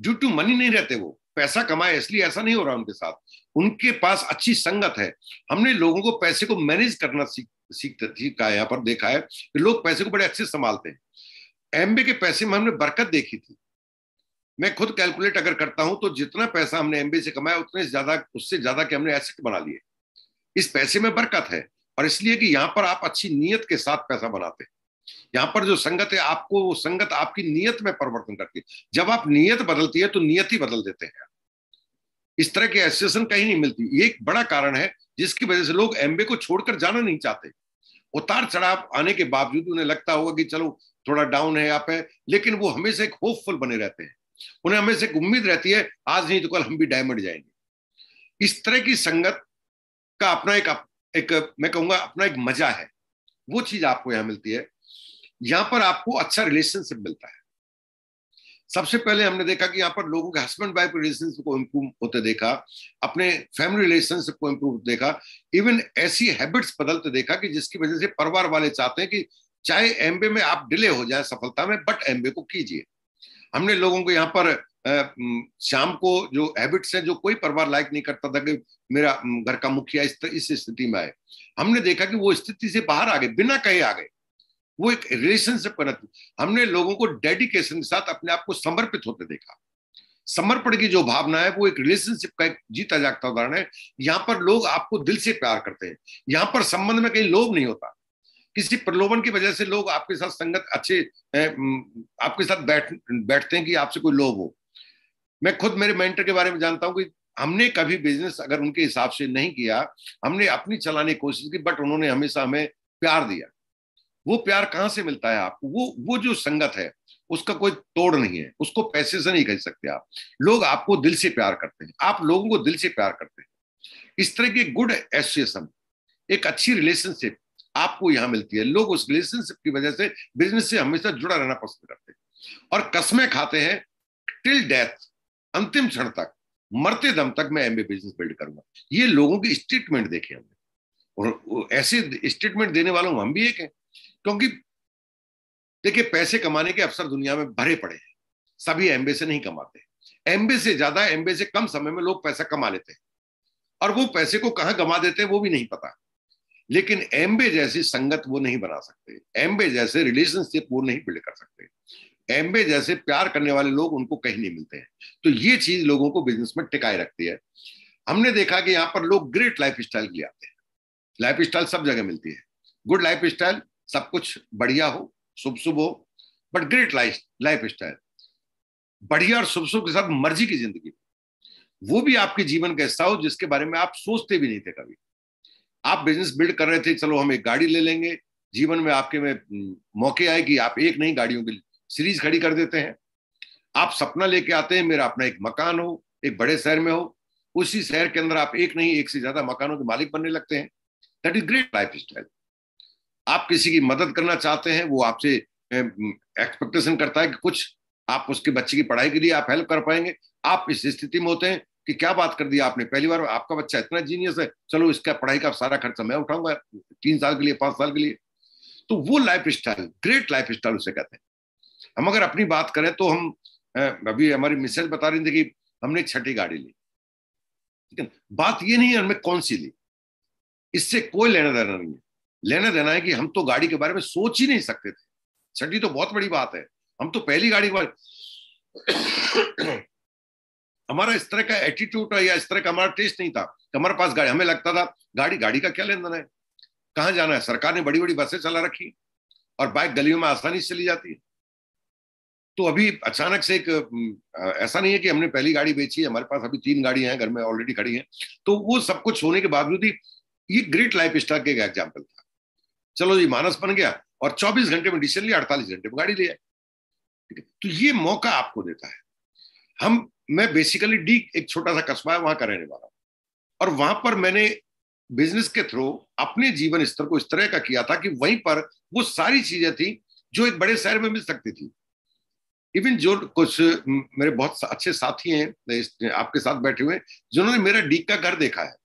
ड्यू टू मनी नहीं रहते वो पैसा कमाए इसलिए ऐसा नहीं हो रहा उनके साथ उनके पास अच्छी संगत है हमने लोगों को पैसे को मैनेज करना सीख सीख सीखा है यहाँ पर देखा है कि लोग पैसे को बड़े अच्छे संभालते हैं एमबे के पैसे में हमने बरकत देखी थी मैं खुद कैलकुलेट अगर करता हूं तो जितना पैसा हमने एमबे से कमाया उतने ज्यादा उससे ज्यादा के हमने एसेट बना लिए इस पैसे में बरकत है और इसलिए कि यहाँ पर आप अच्छी नीयत के साथ पैसा बनाते हैं यहाँ पर जो संगत है आपको वो संगत आपकी नीयत में परिवर्तन करती है जब आप नीयत बदलती है तो नियत ही बदल देते हैं इस तरह की एसोसिएशन कहीं नहीं मिलती ये एक बड़ा कारण है जिसकी वजह से लोग एमबे को छोड़कर जाना नहीं चाहते उतार चढ़ाव आने के बावजूद उन्हें लगता होगा कि चलो थोड़ा डाउन है आप है लेकिन वो हमेशा एक होपफुल बने रहते हैं उन्हें हमेशा एक उम्मीद रहती है आज नहीं तो कल हम भी डायमंड जाएंगे इस तरह की संगत का अपना एक एक मैं कहूंगा अपना एक मजा है वो चीज आपको यहाँ मिलती है यहां पर आपको अच्छा रिलेशनशिप मिलता है सबसे पहले हमने देखा कि यहाँ पर लोगों के हस्बैंड वाइफ रिलेशनशिप को इम्प्रूव होते देखा अपने फैमिली रिलेशनशिप को इम्प्रूव देखा इवन ऐसी हैबिट्स बदलते देखा कि जिसकी वजह से परिवार वाले चाहते हैं कि चाहे एमबे में आप डिले हो जाए सफलता में बट एमबे को कीजिए हमने लोगों को यहाँ पर शाम को जो हैबिट्स हैं जो कोई परिवार लाइक नहीं करता था कि मेरा घर का मुखिया इस स्थिति में आए हमने देखा कि वो स्थिति से बाहर आ गए बिना कहे आ गए वो एक रिलेशनशिप थी हमने लोगों को डेडिकेशन के साथ अपने आप को समर्पित होते देखा समर्पण की जो भावना है वो एक रिलेशनशिप का एक जीता जागता उदाहरण है यहाँ पर लोग आपको दिल से प्यार करते हैं यहाँ पर संबंध में कहीं लोभ नहीं होता किसी प्रलोभन की वजह से लोग आपके साथ संगत अच्छे आपके साथ बैठ बैठते हैं कि आपसे कोई लोभ हो मैं खुद मेरे मेंटर के बारे में जानता हूं कि हमने कभी बिजनेस अगर उनके हिसाब से नहीं किया हमने अपनी चलाने की कोशिश की बट उन्होंने हमेशा हमें प्यार दिया वो प्यार कहाँ से मिलता है आपको वो वो जो संगत है उसका कोई तोड़ नहीं है उसको पैसे से नहीं कह सकते आप लोग आपको दिल से प्यार करते हैं आप लोगों को दिल से प्यार करते हैं इस तरह की गुड एसोसिएशन एक अच्छी रिलेशनशिप आपको यहाँ मिलती है लोग उस रिलेशनशिप की वजह से बिजनेस से हमेशा जुड़ा रहना पसंद करते हैं और कस्में खाते हैं टिल डेथ अंतिम क्षण तक मरते दम तक मैं एमबी बिजनेस बिल्ड करूंगा ये लोगों की स्टेटमेंट देखे हमने और ऐसे स्टेटमेंट देने वालों हम भी एक हैं क्योंकि देखिए पैसे कमाने के अवसर दुनिया में भरे पड़े हैं सभी एमबे से नहीं कमाते एमबे से ज्यादा एमबे से कम समय में लोग पैसा कमा लेते हैं और वो पैसे को कहां कमा देते हैं वो भी नहीं पता लेकिन एमबे जैसी संगत वो नहीं बना सकते एमबे जैसे रिलेशनशिप वो नहीं बिल्ड कर सकते एमबे जैसे प्यार करने वाले लोग उनको कहीं नहीं मिलते हैं तो ये चीज लोगों को बिजनेस में टिकाए रखती है हमने देखा कि यहाँ पर लोग ग्रेट लाइफ स्टाइल की आते हैं लाइफ स्टाइल सब जगह मिलती है गुड लाइफ स्टाइल सब कुछ बढ़िया हो शुभ शुभ हो but great life lifestyle बढ़िया और शुभ शुभ के साथ मर्जी की जिंदगी वो भी आपके जीवन का हिस्सा हो जिसके बारे में आप सोचते भी नहीं थे कभी आप बिजनेस बिल्ड कर रहे थे चलो हम एक गाड़ी ले लेंगे जीवन में आपके में हम्म, मौके आए कि आप एक नहीं गाड़ियों की सीरीज खड़ी कर देते हैं आप सपना लेके आते हैं मेरा अपना एक मकान हो एक बड़े शहर में हो उसी शहर के अंदर आप एक नहीं एक से ज्यादा मकानों के मालिक बनने लगते हैं that is great lifestyle आप किसी की मदद करना चाहते हैं वो आपसे एक्सपेक्टेशन करता है कि कुछ आप उसके बच्चे की पढ़ाई के लिए आप हेल्प कर पाएंगे आप इस स्थिति में होते हैं कि क्या बात कर दी आपने पहली बार आपका बच्चा इतना जीनियस है चलो इसका पढ़ाई का सारा खर्चा मैं उठाऊंगा तीन साल के लिए पांच साल के लिए तो वो lifestyle great lifestyle उसे कहते हैं हम अगर अपनी बात करें तो हम अभी हमारी मिसेज बता रही थी कि हमने छठी गाड़ी ली ठीक है बात ये नहीं है हमें कौन सी ली इससे कोई लेना देना नहीं है लेना देना है कि हम तो गाड़ी के बारे में सोच ही नहीं सकते थे छठी तो बहुत बड़ी बात है हम तो पहली गाड़ी के बारे हमारा इस तरह का एटीट्यूड या इस तरह का हमारा टेस्ट नहीं था कि हमारे पास गाड़ी हमें लगता था गाड़ी गाड़ी का क्या लेन देना है कहाँ जाना है सरकार ने बड़ी बड़ी बसें चला रखी और बाइक गलियों में आसानी से चली जाती है तो अभी अचानक से एक ऐसा नहीं है कि हमने पहली गाड़ी बेची है हमारे पास अभी तीन गाड़ियां हैं घर में ऑलरेडी खड़ी हैं तो वो सब कुछ होने के बावजूद ही ये ग्रेट लाइफ स्टाइल का एक एग्जाम्पल था चलो जी मानस बन गया और 24 घंटे में डिसीजन लिया अड़तालीस घंटे में गाड़ी लिया तो ये मौका आपको देता है हम मैं बेसिकली डी एक छोटा सा कस्बा है वहां का रहने वाला और वहां पर मैंने बिजनेस के थ्रू अपने जीवन स्तर को इस तरह का किया था कि वहीं पर वो सारी चीजें थी जो एक बड़े शहर में मिल सकती थी इवन जो कुछ मेरे बहुत अच्छे साथी हैं आपके साथ बैठे हुए जिन्होंने मेरा डीक का घर देखा है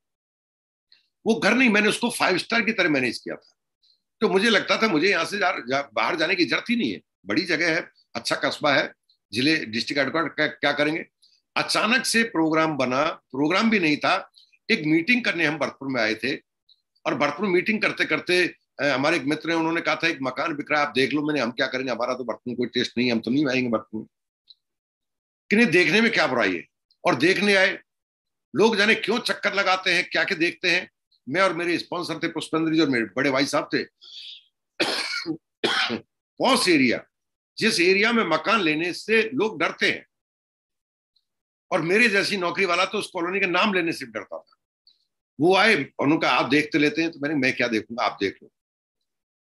वो घर नहीं मैंने उसको फाइव स्टार की तरह मैनेज किया था तो मुझे लगता था मुझे यहाँ से जा, जा, बाहर जाने की जरूरत ही नहीं है बड़ी जगह है अच्छा कस्बा है जिले डिस्ट्रिक्ट हेडक्वार्टर क्या, क्या करेंगे अचानक से प्रोग्राम बना प्रोग्राम भी नहीं था एक मीटिंग करने हम भरतपुर में आए थे और भरतपुर मीटिंग करते करते हमारे एक मित्र हैं उन्होंने कहा था एक मकान बिक रहा है आप देख लो मैंने हम क्या करेंगे हमारा तो भरतपुर कोई टेस्ट नहीं हम तो नहीं आएंगे भरतपुर कि नहीं देखने में क्या बुराई है और देखने आए लोग जाने क्यों चक्कर लगाते हैं क्या क्या देखते हैं मैं और मेरे स्पॉन्सर थे पुष्पेंद्र जी और मेरे बड़े भाई साहब थे पौस एरिया जिस एरिया में मकान लेने से लोग डरते हैं और मेरे जैसी नौकरी वाला तो उस कॉलोनी का नाम लेने से डरता था वो आए उनका आप देखते लेते हैं तो मैंने मैं क्या देखूंगा आप देख लो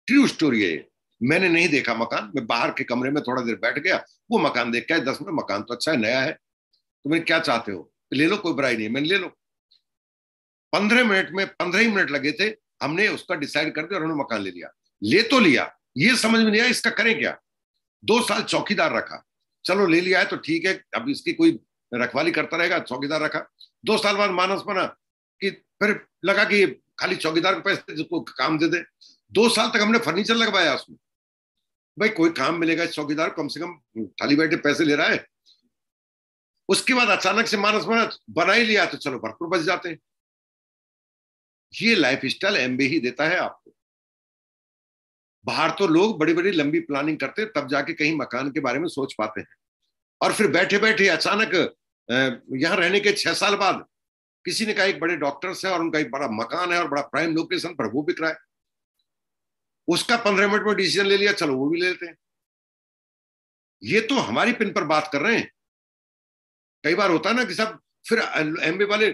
ट्रू स्टोरी है ये मैंने नहीं देखा मकान मैं बाहर के कमरे में थोड़ा देर बैठ गया वो मकान देख के दस मिनट मकान तो अच्छा है नया है तो क्या चाहते हो ले लो कोई बुराई नहीं मैंने ले लो पंद्रह मिनट में पंद्रह ही मिनट लगे थे हमने उसका डिसाइड करके और हमने मकान ले लिया ले तो लिया ये समझ में नहीं आया इसका करें क्या दो साल चौकीदार रखा चलो ले लिया है तो ठीक है अब इसकी कोई रखवाली करता रहेगा चौकीदार रखा दो साल बाद मानस बना कि फिर लगा कि खाली चौकीदार को पैसे जिसको काम दे दे दो साल तक हमने फर्नीचर लगवाया उसमें भाई कोई काम मिलेगा चौकीदार कम से कम खाली बैठे पैसे ले रहा है उसके बाद अचानक से मानस बना बना ही लिया तो चलो भरपुर बच जाते हैं ये लाइफ स्टाइल एमबे ही देता है आपको बाहर तो लोग बड़ी बड़ी लंबी प्लानिंग करते हैं तब जाके कहीं मकान के बारे में सोच पाते हैं और फिर बैठे बैठे अचानक यहाँ रहने के छह साल बाद किसी ने कहा एक बड़े डॉक्टर है और उनका एक बड़ा मकान है और बड़ा प्राइम लोकेशन पर वो बिक रहा है उसका पंद्रह मिनट में डिसीजन ले लिया चलो वो भी ले लेते हैं ये तो हमारी पिन पर बात कर रहे हैं कई बार होता है ना कि सब फिर एमबी वाले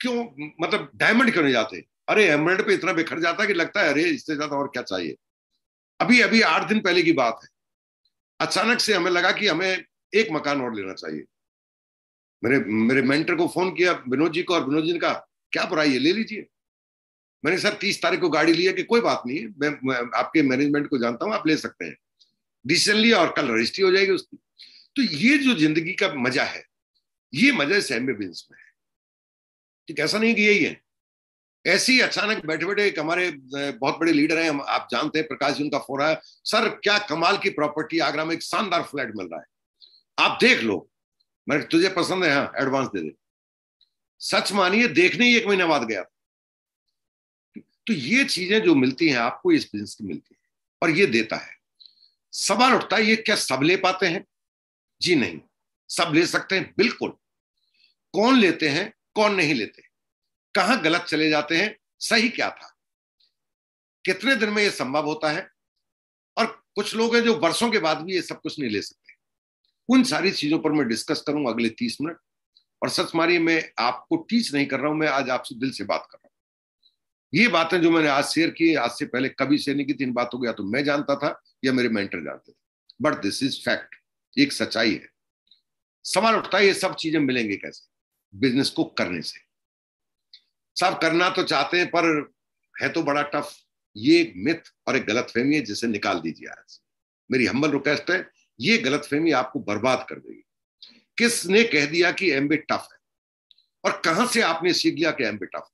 क्यों मतलब डायमंड क्यों नहीं जाते अरे एमरल्ड पे इतना बिखर जाता है कि लगता है अरे इससे ज्यादा और क्या चाहिए अभी अभी आठ दिन पहले की बात है अचानक से हमें लगा कि हमें एक मकान और लेना चाहिए मेरे मेरे मेंटर को फोन किया विनोद जी को और विनोद जी ने कहा क्या बुराई है ले लीजिए मैंने सर तीस तारीख को गाड़ी लिया कि कोई बात नहीं मैं, मैं आपके मैनेजमेंट को जानता हूँ आप ले सकते हैं डिसीजन लिया और कल रजिस्ट्री हो जाएगी उसकी तो ये जो जिंदगी का मजा है ये मजा सैम्य बिन्स में है ठीक ऐसा नहीं कि यही है ऐसी अचानक बैठे बैठे एक हमारे बहुत बड़े लीडर हैं आप जानते हैं प्रकाश जी उनका फोन है सर क्या कमाल की प्रॉपर्टी आगरा में एक शानदार फ्लैट मिल रहा है आप देख लो मैं तुझे पसंद है हाँ एडवांस दे दे सच मानिए देखने ही एक महीने बाद गया तो ये चीजें जो मिलती हैं आपको इस बिजनेस की मिलती है और ये देता है सवाल उठता है ये क्या सब ले पाते हैं जी नहीं सब ले सकते हैं बिल्कुल कौन लेते हैं कौन नहीं लेते कहा गलत चले जाते हैं सही क्या था कितने दिन में यह संभव होता है और कुछ लोग हैं जो वर्षों के बाद भी ये सब कुछ नहीं ले सकते उन सारी चीजों पर मैं डिस्कस करूंगा अगले तीस मिनट और सच मारिए मैं आपको टीच नहीं कर रहा हूं मैं आज आपसे दिल से बात कर रहा हूं ये बातें जो मैंने आज शेयर की आज से पहले कभी शेयर नहीं की थी इन बातों को या तो मैं जानता था या मेरे मेंटर जानते थे बट दिस इज फैक्ट एक सच्चाई है सवाल उठता है ये सब चीजें मिलेंगे कैसे बिजनेस को करने से साहब करना तो चाहते हैं पर है तो बड़ा टफ ये एक मिथ और एक गलत फहमी है जिसे निकाल दीजिए आज मेरी हम्बल रिक्वेस्ट है ये गलत फहमी आपको बर्बाद कर देगी किसने कह दिया कि एमबे टफ है और कहां से आपने सीख लिया कि एमबे टफ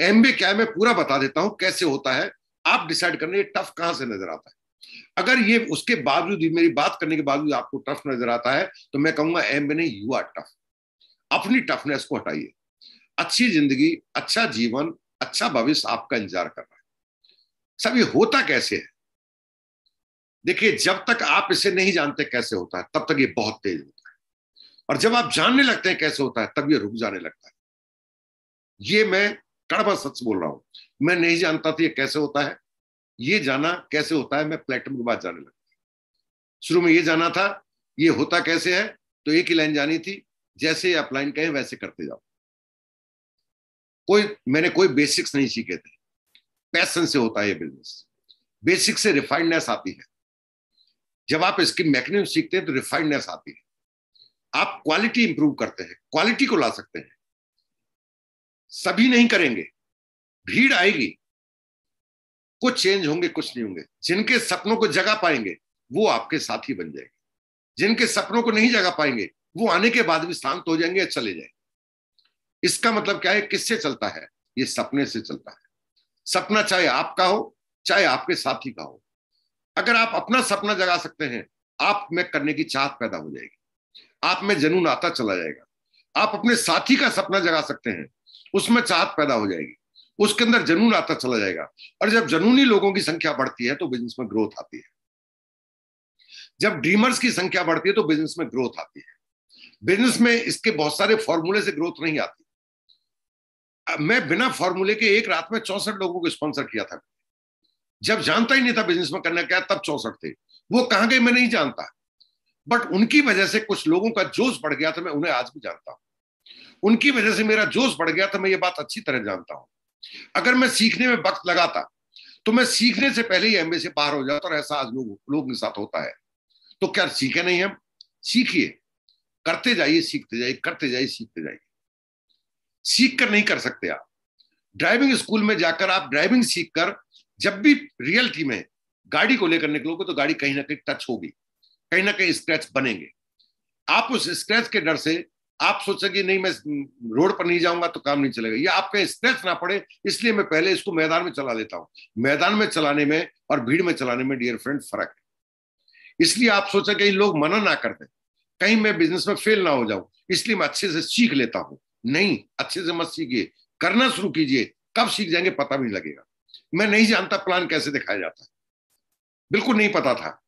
है एमबे क्या है मैं पूरा बता देता हूं कैसे होता है आप डिसाइड करने टफ कहां से नजर आता है अगर ये उसके बावजूद भी मेरी बात करने के बावजूद आपको टफ नजर आता है तो मैं कहूंगा एम ने यू आर टफ अपनी टफनेस को हटाइए अच्छी जिंदगी अच्छा जीवन अच्छा भविष्य आपका इंतजार कर रहा है सब ये होता कैसे है देखिए जब तक आप इसे नहीं जानते कैसे होता है तब तक ये बहुत तेज होता है और जब आप जानने लगते हैं कैसे होता है तब ये रुक जाने लगता है ये मैं कड़वा सच बोल रहा हूं मैं नहीं जानता था ये कैसे होता है ये जाना कैसे होता है मैं प्लेटफॉर्म के बाद जाने लगता शुरू में ये जाना था ये होता कैसे है तो एक ही लाइन जानी थी जैसे आप लाइन कहें वैसे करते जाओ कोई मैंने कोई बेसिक्स नहीं सीखे थे पैसन से होता है ये बिजनेस बेसिक से रिफाइंडनेस आती है जब आप इसकी मैकेनिज्म सीखते हैं तो रिफाइंडनेस आती है आप क्वालिटी इंप्रूव करते हैं क्वालिटी को ला सकते हैं सभी नहीं करेंगे भीड़ आएगी कुछ चेंज होंगे कुछ नहीं होंगे जिनके सपनों को जगा पाएंगे वो आपके साथ ही बन जाएंगे जिनके सपनों को नहीं जगा पाएंगे वो आने के बाद भी शांत हो जाएंगे या चले जाएंगे इसका मतलब क्या है किससे चलता है ये सपने से चलता है सपना चाहे आपका हो चाहे आपके साथी का हो अगर आप अपना सपना जगा सकते हैं आप में करने की चाहत पैदा हो जाएगी आप में जनून आता चला जाएगा आप अपने साथी का सपना जगा सकते हैं उसमें चाहत पैदा हो जाएगी उसके अंदर जनून आता चला जाएगा और जब जनूनी लोगों की संख्या बढ़ती है तो बिजनेस में ग्रोथ आती है जब ड्रीमर्स की संख्या बढ़ती है तो बिजनेस में ग्रोथ आती है बिजनेस में इसके बहुत सारे फॉर्मूले से ग्रोथ नहीं आती मैं बिना फॉर्मूले के एक रात में चौसठ लोगों को स्पॉन्सर किया था जब जानता ही नहीं था बिजनेस में करना क्या तब चौसठ थे वो कहां गए मैं नहीं जानता बट उनकी वजह से कुछ लोगों का जोश बढ़ गया था मैं उन्हें आज भी जानता हूं उनकी वजह से मेरा जोश बढ़ गया था मैं ये बात अच्छी तरह जानता हूं अगर मैं सीखने में वक्त लगाता तो मैं सीखने से पहले ही एमए से बाहर हो जाता और ऐसा आज लोग लोगों के साथ होता है तो क्या सीखे नहीं हम सीखिए करते जाइए सीखते जाइए करते जाइए सीखते जाइए सीख कर नहीं कर सकते आप ड्राइविंग स्कूल में जाकर आप ड्राइविंग सीख कर जब भी रियलिटी में गाड़ी को लेकर निकलोगे तो गाड़ी कहीं ना कहीं टच होगी कहीं ना कहीं स्क्रैच बनेंगे आप उस स्क्रैच के डर से आप सोचेंगे नहीं मैं रोड पर नहीं जाऊंगा तो काम नहीं चलेगा या आप कहीं स्क्रैच ना पड़े इसलिए मैं पहले इसको मैदान में चला लेता हूं मैदान में चलाने में और भीड़ में चलाने में डियर फ्रेंड फर्क है इसलिए आप सोचें कहीं लोग मना ना करते कहीं मैं बिजनेस में फेल ना हो जाऊं इसलिए मैं अच्छे से सीख लेता हूँ नहीं अच्छे से मत सीखिए करना शुरू कीजिए कब सीख जाएंगे पता भी लगेगा मैं नहीं जानता प्लान कैसे दिखाया जाता है बिल्कुल नहीं पता था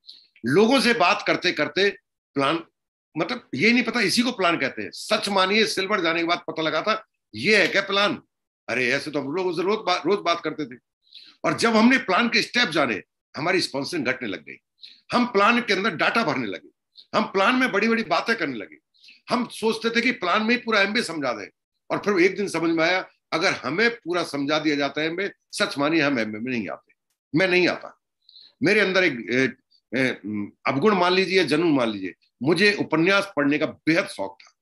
लोगों से बात करते करते प्लान मतलब ये नहीं पता इसी को प्लान कहते हैं सच मानिए सिल्वर जाने के बाद पता लगा था ये है क्या प्लान अरे ऐसे तो हम लोग उससे रोज बात रोज बात करते थे और जब हमने प्लान के स्टेप जाने हमारी स्पॉन्सरिंग घटने लग गई हम प्लान के अंदर डाटा भरने लगे हम प्लान में बड़ी बड़ी बातें करने लगे हम सोचते थे कि प्लान में ही पूरा एमबे समझा दें और फिर एक दिन समझ में आया अगर हमें पूरा समझा दिया जाता है एमबे सच मानिए हम एमबे में नहीं आते मैं नहीं आता मेरे अंदर एक अवगुण मान लीजिए जनून मान लीजिए मुझे उपन्यास पढ़ने का बेहद शौक था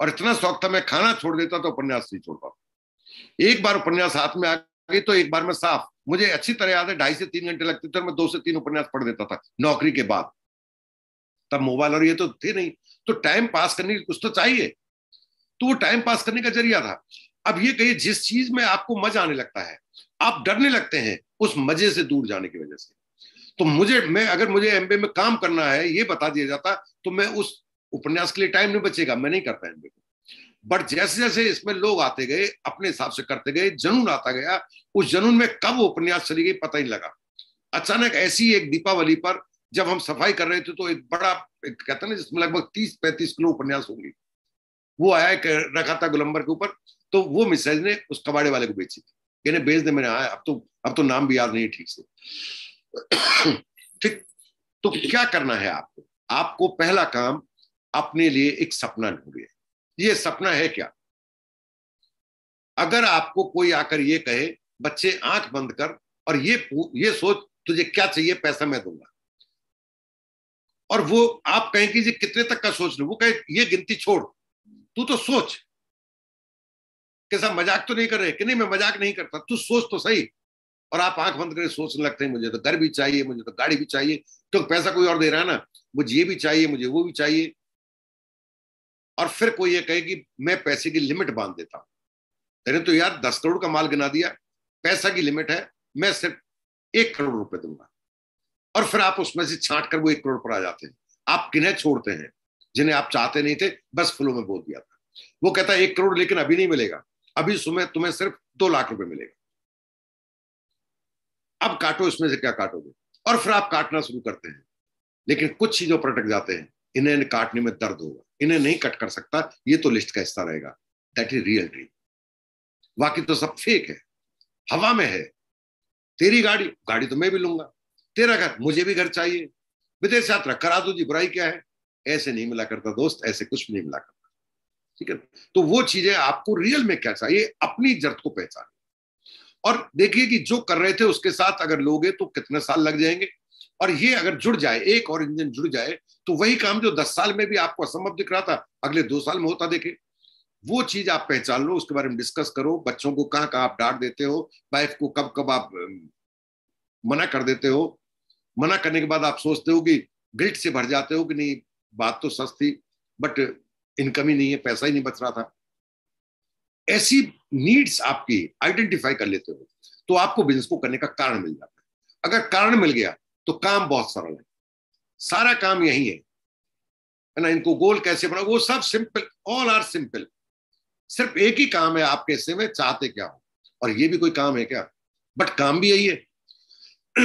और इतना शौक था मैं खाना छोड़ देता तो उपन्यास नहीं छोड़ पाता एक बार उपन्यास हाथ में आ गई तो एक बार मैं साफ मुझे अच्छी तरह याद है ढाई से तीन घंटे लगते थे और मैं दो से तीन उपन्यास पढ़ देता था नौकरी के बाद तब मोबाइल और ये तो थे नहीं तो टाइम पास करने की कुछ तो चाहिए तो वो टाइम पास करने का जरिया था अब ये कहिए जिस चीज में आपको मजा आने लगता है आप डरने लगते हैं उस मजे से दूर जाने की वजह से तो मुझे मैं अगर मुझे एमबे में काम करना है ये बता दिया जाता तो मैं उस उपन्यास के लिए टाइम नहीं बचेगा मैं नहीं करता एमबे को बट जैसे जैसे इसमें लोग आते गए अपने हिसाब से करते गए जनून आता गया उस जनून में कब उपन्यास चली गई पता ही लगा अचानक ऐसी एक दीपावली पर जब हम सफाई कर रहे थे तो एक बड़ा एक कहता ना जिसमें लगभग तीस पैंतीस किलो उपन्यास होंगे वो आया एक रखा था गुलंबर के ऊपर तो वो मिसाइज ने उस कबाड़े वाले को बेची थी कहने बेच दे मैंने आया अब तो अब तो नाम भी याद नहीं ठीक से ठीक तो क्या करना है आपको आपको पहला काम अपने लिए एक सपना ढूंढिए ये सपना है क्या अगर आपको कोई आकर ये कहे बच्चे आंख बंद कर और ये ये सोच तुझे क्या चाहिए पैसा मैं दूंगा और वो आप कहें कि कितने तक का सोच लो वो कहे ये गिनती छोड़ तू तो सोच कैसा मजाक तो नहीं कर रहे कि नहीं मैं मजाक नहीं करता तू सोच तो सही और आप आंख बंद करके सोचने लगते हैं मुझे तो घर भी चाहिए मुझे तो गाड़ी भी चाहिए क्योंकि तो पैसा कोई और दे रहा है ना मुझे ये भी चाहिए मुझे वो भी चाहिए और फिर कोई ये कहे कि मैं पैसे की लिमिट बांध देता हूं तेरे तो यार दस करोड़ का माल गिना दिया पैसा की लिमिट है मैं सिर्फ एक करोड़ रुपए दूंगा और फिर आप उसमें से छांट कर वो एक करोड़ पर आ जाते हैं आप किन्हें छोड़ते हैं जिन्हें आप चाहते नहीं थे बस फ्लो में बोल दिया था वो कहता है एक करोड़ लेकिन अभी नहीं मिलेगा अभी सुबह तुम्हें सिर्फ दो लाख रुपए मिलेगा अब काटो इसमें से क्या काटोगे और फिर आप काटना शुरू करते हैं लेकिन कुछ चीजों पर अटक जाते हैं इन्हें काटने में दर्द होगा इन्हें नहीं कट कर सकता ये तो लिस्ट का हिस्सा रहेगा दैट इज रियल ड्रीम बाकी तो सब फेक है हवा में है तेरी गाड़ी गाड़ी तो मैं भी लूंगा तेरा घर मुझे भी घर चाहिए विदेश यात्रा करा दो जी बुराई क्या है ऐसे नहीं मिला करता दोस्त ऐसे कुछ नहीं मिला करता ठीक है तो वो चीजें आपको रियल में क्या चाहिए अपनी जरूरत को पहचान और देखिए कि जो कर रहे थे उसके साथ अगर लोगे तो कितने साल लग जाएंगे और ये अगर जुड़ जाए एक और इंजन जुड़ जाए तो वही काम जो दस साल में भी आपको असंभव दिख रहा था अगले दो साल में होता देखे वो चीज आप पहचान लो उसके बारे में डिस्कस करो बच्चों को कहाँ कहाँ आप डांट देते हो वाइफ को कब कब आप मना कर देते हो मना करने के बाद आप सोचते हो कि गिल्ट से भर जाते हो कि नहीं बात तो सच थी बट इनकम ही नहीं है पैसा ही नहीं बच रहा था ऐसी नीड्स आपकी आइडेंटिफाई कर लेते हो तो आपको बिजनेस को करने का कारण मिल जाता है अगर कारण मिल गया तो काम बहुत सरल है सारा काम यही है है ना इनको गोल कैसे बना वो सब सिंपल ऑल आर सिंपल सिर्फ एक ही काम है आपके हिस्से में चाहते क्या हो और ये भी कोई काम है क्या बट काम भी यही है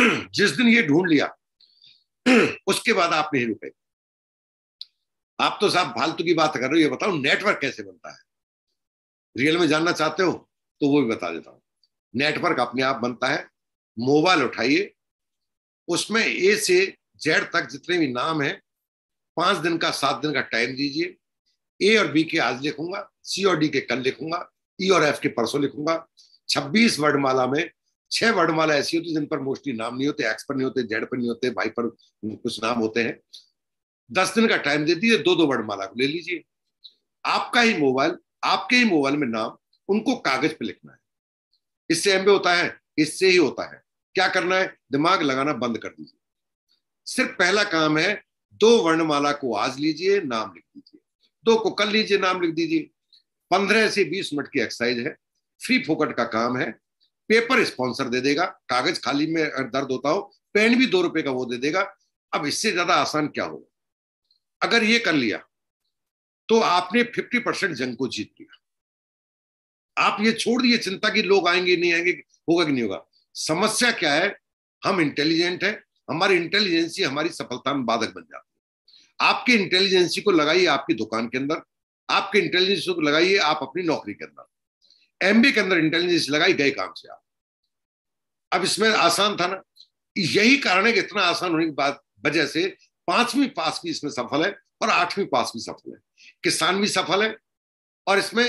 जिस दिन ये ढूंढ लिया उसके बाद आप नहीं रुके आप तो साहब फालतू की बात कर रहे हो ये बताओ नेटवर्क कैसे बनता है रियल में जानना चाहते हो तो वो भी बता देता हूं नेटवर्क अपने आप बनता है मोबाइल उठाइए उसमें ए से जेड तक जितने भी नाम है पांच दिन का सात दिन का टाइम दीजिए ए और बी के आज लिखूंगा सी और डी के कल लिखूंगा ई e और एफ के परसों लिखूंगा 26 वर्डमाला में छह वर्णमाला ऐसी होती जिन पर मोस्टली नाम नहीं होते एक्स पर नहीं होते जेड पर नहीं होते भाई पर कुछ नाम होते हैं दस दिन का टाइम दे दीजिए दो दो वर्णमाला को ले लीजिए आपका ही मोबाइल आपके ही मोबाइल में नाम उनको कागज पे लिखना है इससे एम होता है इससे ही होता है क्या करना है दिमाग लगाना बंद कर दीजिए सिर्फ पहला काम है दो वर्णमाला को आज लीजिए नाम लिख दीजिए दो को कल लीजिए नाम लिख दीजिए पंद्रह से बीस मिनट की एक्सरसाइज है फ्री फोकट का काम है पेपर स्पॉन्सर दे देगा कागज खाली में दर्द होता हो पेन भी दो रुपए का वो दे देगा अब इससे ज्यादा आसान क्या होगा अगर ये कर लिया तो आपने 50 परसेंट जंग को जीत लिया आप ये छोड़ दिए चिंता की लोग आएंगे नहीं आएंगे होगा कि नहीं होगा समस्या क्या है हम इंटेलिजेंट है हमारी इंटेलिजेंसी हमारी सफलता में बाधक बन जाती है आपकी इंटेलिजेंसी को लगाइए आपकी दुकान के अंदर आपके इंटेलिजेंसी को लगाइए आप अपनी नौकरी के अंदर एमबी के अंदर इंटेलिजेंस लगाई गए काम से आप अब इसमें आसान था ना यही कारण है कि इतना आसान होने की बात वजह से पांचवी पास भी इसमें सफल है और आठवीं पास भी सफल है किसान भी सफल है और इसमें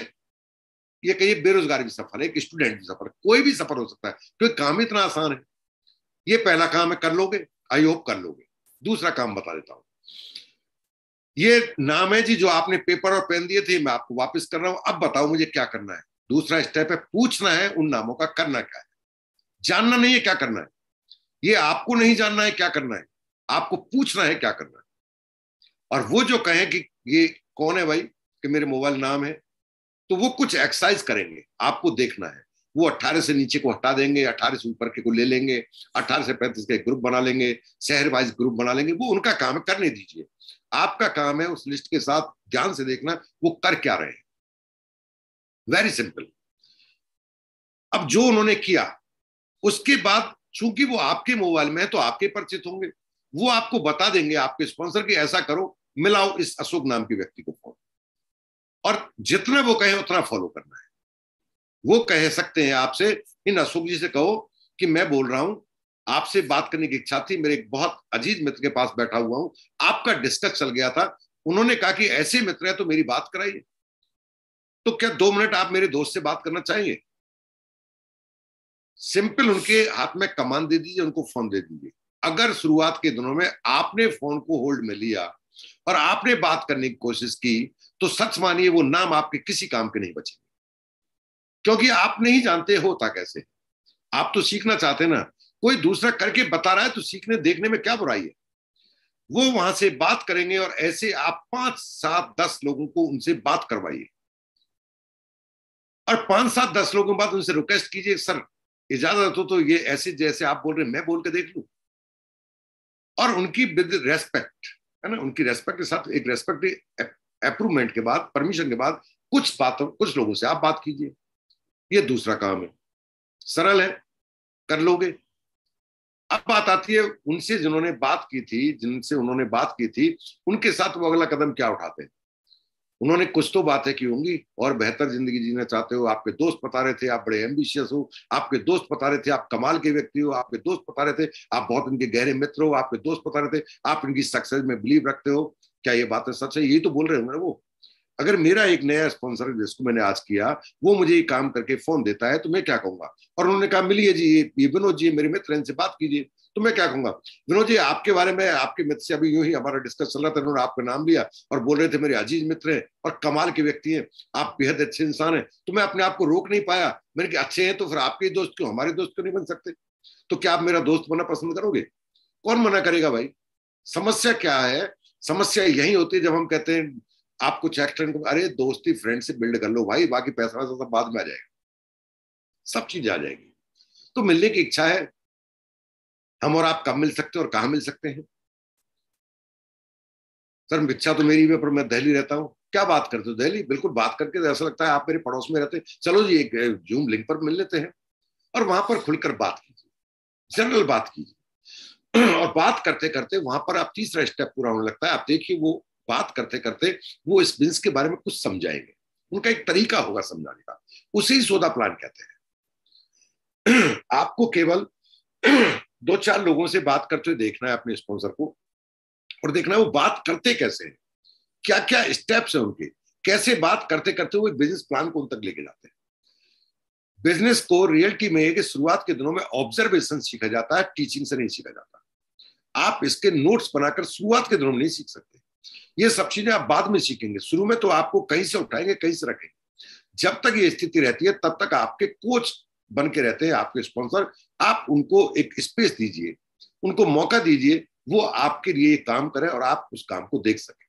ये कहिए बेरोजगार भी सफल है स्टूडेंट भी सफल है कोई भी सफल हो सकता है क्योंकि तो काम इतना आसान है ये पहला काम है कर लोगे आई होप कर लोगे दूसरा काम बता देता हूं ये नाम है जी जो आपने पेपर और पेन दिए थे मैं आपको वापस कर रहा हूं अब बताओ मुझे क्या करना है दूसरा स्टेप है पूछना है उन नामों का करना क्या है जानना नहीं है क्या करना है ये आपको नहीं जानना है क्या करना है आपको पूछना है क्या करना है और वो जो कहें कि ये कौन है भाई कि मेरे मोबाइल नाम है तो वो कुछ एक्सरसाइज करेंगे आपको देखना है वो 18 से नीचे को हटा देंगे 18 से ऊपर के को ले लेंगे 18 से 35 के ग्रुप बना लेंगे शहर वाइज ग्रुप बना लेंगे वो उनका काम है करने दीजिए आपका काम है उस लिस्ट के साथ ध्यान से देखना वो कर क्या रहे हैं वेरी सिंपल अब जो उन्होंने किया उसके बाद चूंकि वो आपके मोबाइल में है तो आपके परिचित होंगे वो आपको बता देंगे आपके स्पॉन्सर के ऐसा करो मिलाओ इस अशोक नाम के व्यक्ति को फोन और जितना वो कहे उतना फॉलो करना है वो कह सकते हैं आपसे इन अशोक जी से कहो कि मैं बोल रहा हूं आपसे बात करने की इच्छा थी मेरे एक बहुत अजीज मित्र के पास बैठा हुआ हूं आपका डिस्कस चल गया था उन्होंने कहा कि ऐसे मित्र है तो मेरी बात कराइए तो क्या दो मिनट आप मेरे दोस्त से बात करना चाहेंगे सिंपल उनके हाथ में कमान दे दीजिए उनको फोन दे दीजिए अगर शुरुआत के दिनों में आपने फोन को होल्ड में लिया और आपने बात करने की कोशिश की तो सच मानिए वो नाम आपके किसी काम के नहीं बचेंगे क्योंकि आप नहीं जानते होता कैसे आप तो सीखना चाहते ना कोई दूसरा करके बता रहा है तो सीखने देखने में क्या बुराई है वो वहां से बात करेंगे और ऐसे आप पांच सात दस लोगों को उनसे बात करवाइए और पांच सात दस लोगों बाद उनसे रिक्वेस्ट कीजिए सर इजाजत हो तो ये ऐसे जैसे आप बोल रहे मैं बोल के देख लू और उनकी विद रेस्पेक्ट है ना उनकी रेस्पेक्ट के साथ एक रेस्पेक्ट अप्रूवमेंट के बाद परमिशन के बाद कुछ बातों कुछ लोगों से आप बात कीजिए ये दूसरा काम है सरल है कर लोगे अब बात आती है उनसे जिन्होंने बात की थी जिनसे उन्होंने बात की थी उनके साथ वो अगला कदम क्या उठाते हैं उन्होंने कुछ तो बातें की होंगी और बेहतर जिंदगी जीना चाहते हो आपके दोस्त बता रहे थे आप बड़े एम्बिशियस हो आपके दोस्त बता रहे थे आप कमाल के व्यक्ति हो आपके दोस्त बता रहे थे आप बहुत इनके गहरे मित्र हो आपके दोस्त बता रहे थे आप इनकी सक्सेस में बिलीव रखते हो क्या ये बातें सच है यही तो बोल रहे ना वो अगर मेरा एक नया स्पॉन्सर जिसको मैंने आज किया वो मुझे ये काम करके फोन देता है तो मैं क्या कहूंगा और उन्होंने कहा मिलिए जी ये विनोद जी मेरे मित्र इनसे बात कीजिए तो मैं क्या कहूंगा विनोद जी आपके बारे में आपके मित्र से अभी यूं ही हमारा डिस्कस चल रहा था उन्होंने आपका नाम लिया और बोल रहे थे मेरे अजीज मित्र हैं और कमाल के व्यक्ति हैं आप बेहद अच्छे इंसान हैं तो मैं अपने आप को रोक नहीं पाया मेरे कहा अच्छे हैं तो फिर आपके दोस्त क्यों हमारे दोस्त क्यों नहीं बन सकते तो क्या आप मेरा दोस्त बनना पसंद करोगे कौन मना करेगा भाई समस्या क्या है समस्या यही होती है जब हम कहते हैं आप कुछ एक्स्ट्रा इनकम अरे दोस्ती फ्रेंड से बिल्ड कर लो भाई बाकी पैसा वैसा सब बाद में आ जाएगा सब चीज आ जाएगी तो मिलने की इच्छा है हम और आप कब मिल सकते हैं और कहा मिल सकते हैं सर इच्छा तो मेरी भी पर मैं दहली रहता हूं क्या बात करते हो दहली बिल्कुल बात करके तो ऐसा लगता है आप मेरे पड़ोस में रहते हैं चलो जी एक जूम लिंक पर मिल लेते हैं और वहां पर खुलकर बात कीजिए जनरल बात कीजिए और बात करते करते वहां पर आप तीसरा स्टेप पूरा होने लगता है आप देखिए वो बात करते करते वो इस बिजनेस के बारे में कुछ समझाएंगे उनका एक तरीका होगा समझाने का उसी सोदा प्लान कहते हैं आपको केवल दो चार लोगों से बात करते हुए देखना है अपने स्पॉन्सर को और देखना है वो बात करते कैसे हैं क्या क्या स्टेप्स हैं उनके कैसे बात करते करते वो बिजनेस प्लान को उन तक लेके जाते हैं बिजनेस को रियलिटी में कि शुरुआत के दिनों में ऑब्जर्वेशन सीखा जाता है टीचिंग से नहीं सीखा जाता आप इसके नोट्स बनाकर शुरुआत के दिनों में नहीं सीख सकते ये सब चीजें आप बाद में सीखेंगे शुरू में तो आपको कहीं से उठाएंगे कहीं से रखेंगे जब तक ये स्थिति रहती है तब तक आपके कोच बन के रहते हैं आपके स्पॉन्सर आप उनको एक स्पेस दीजिए उनको मौका दीजिए वो आपके लिए काम करें और आप उस काम को देख सकें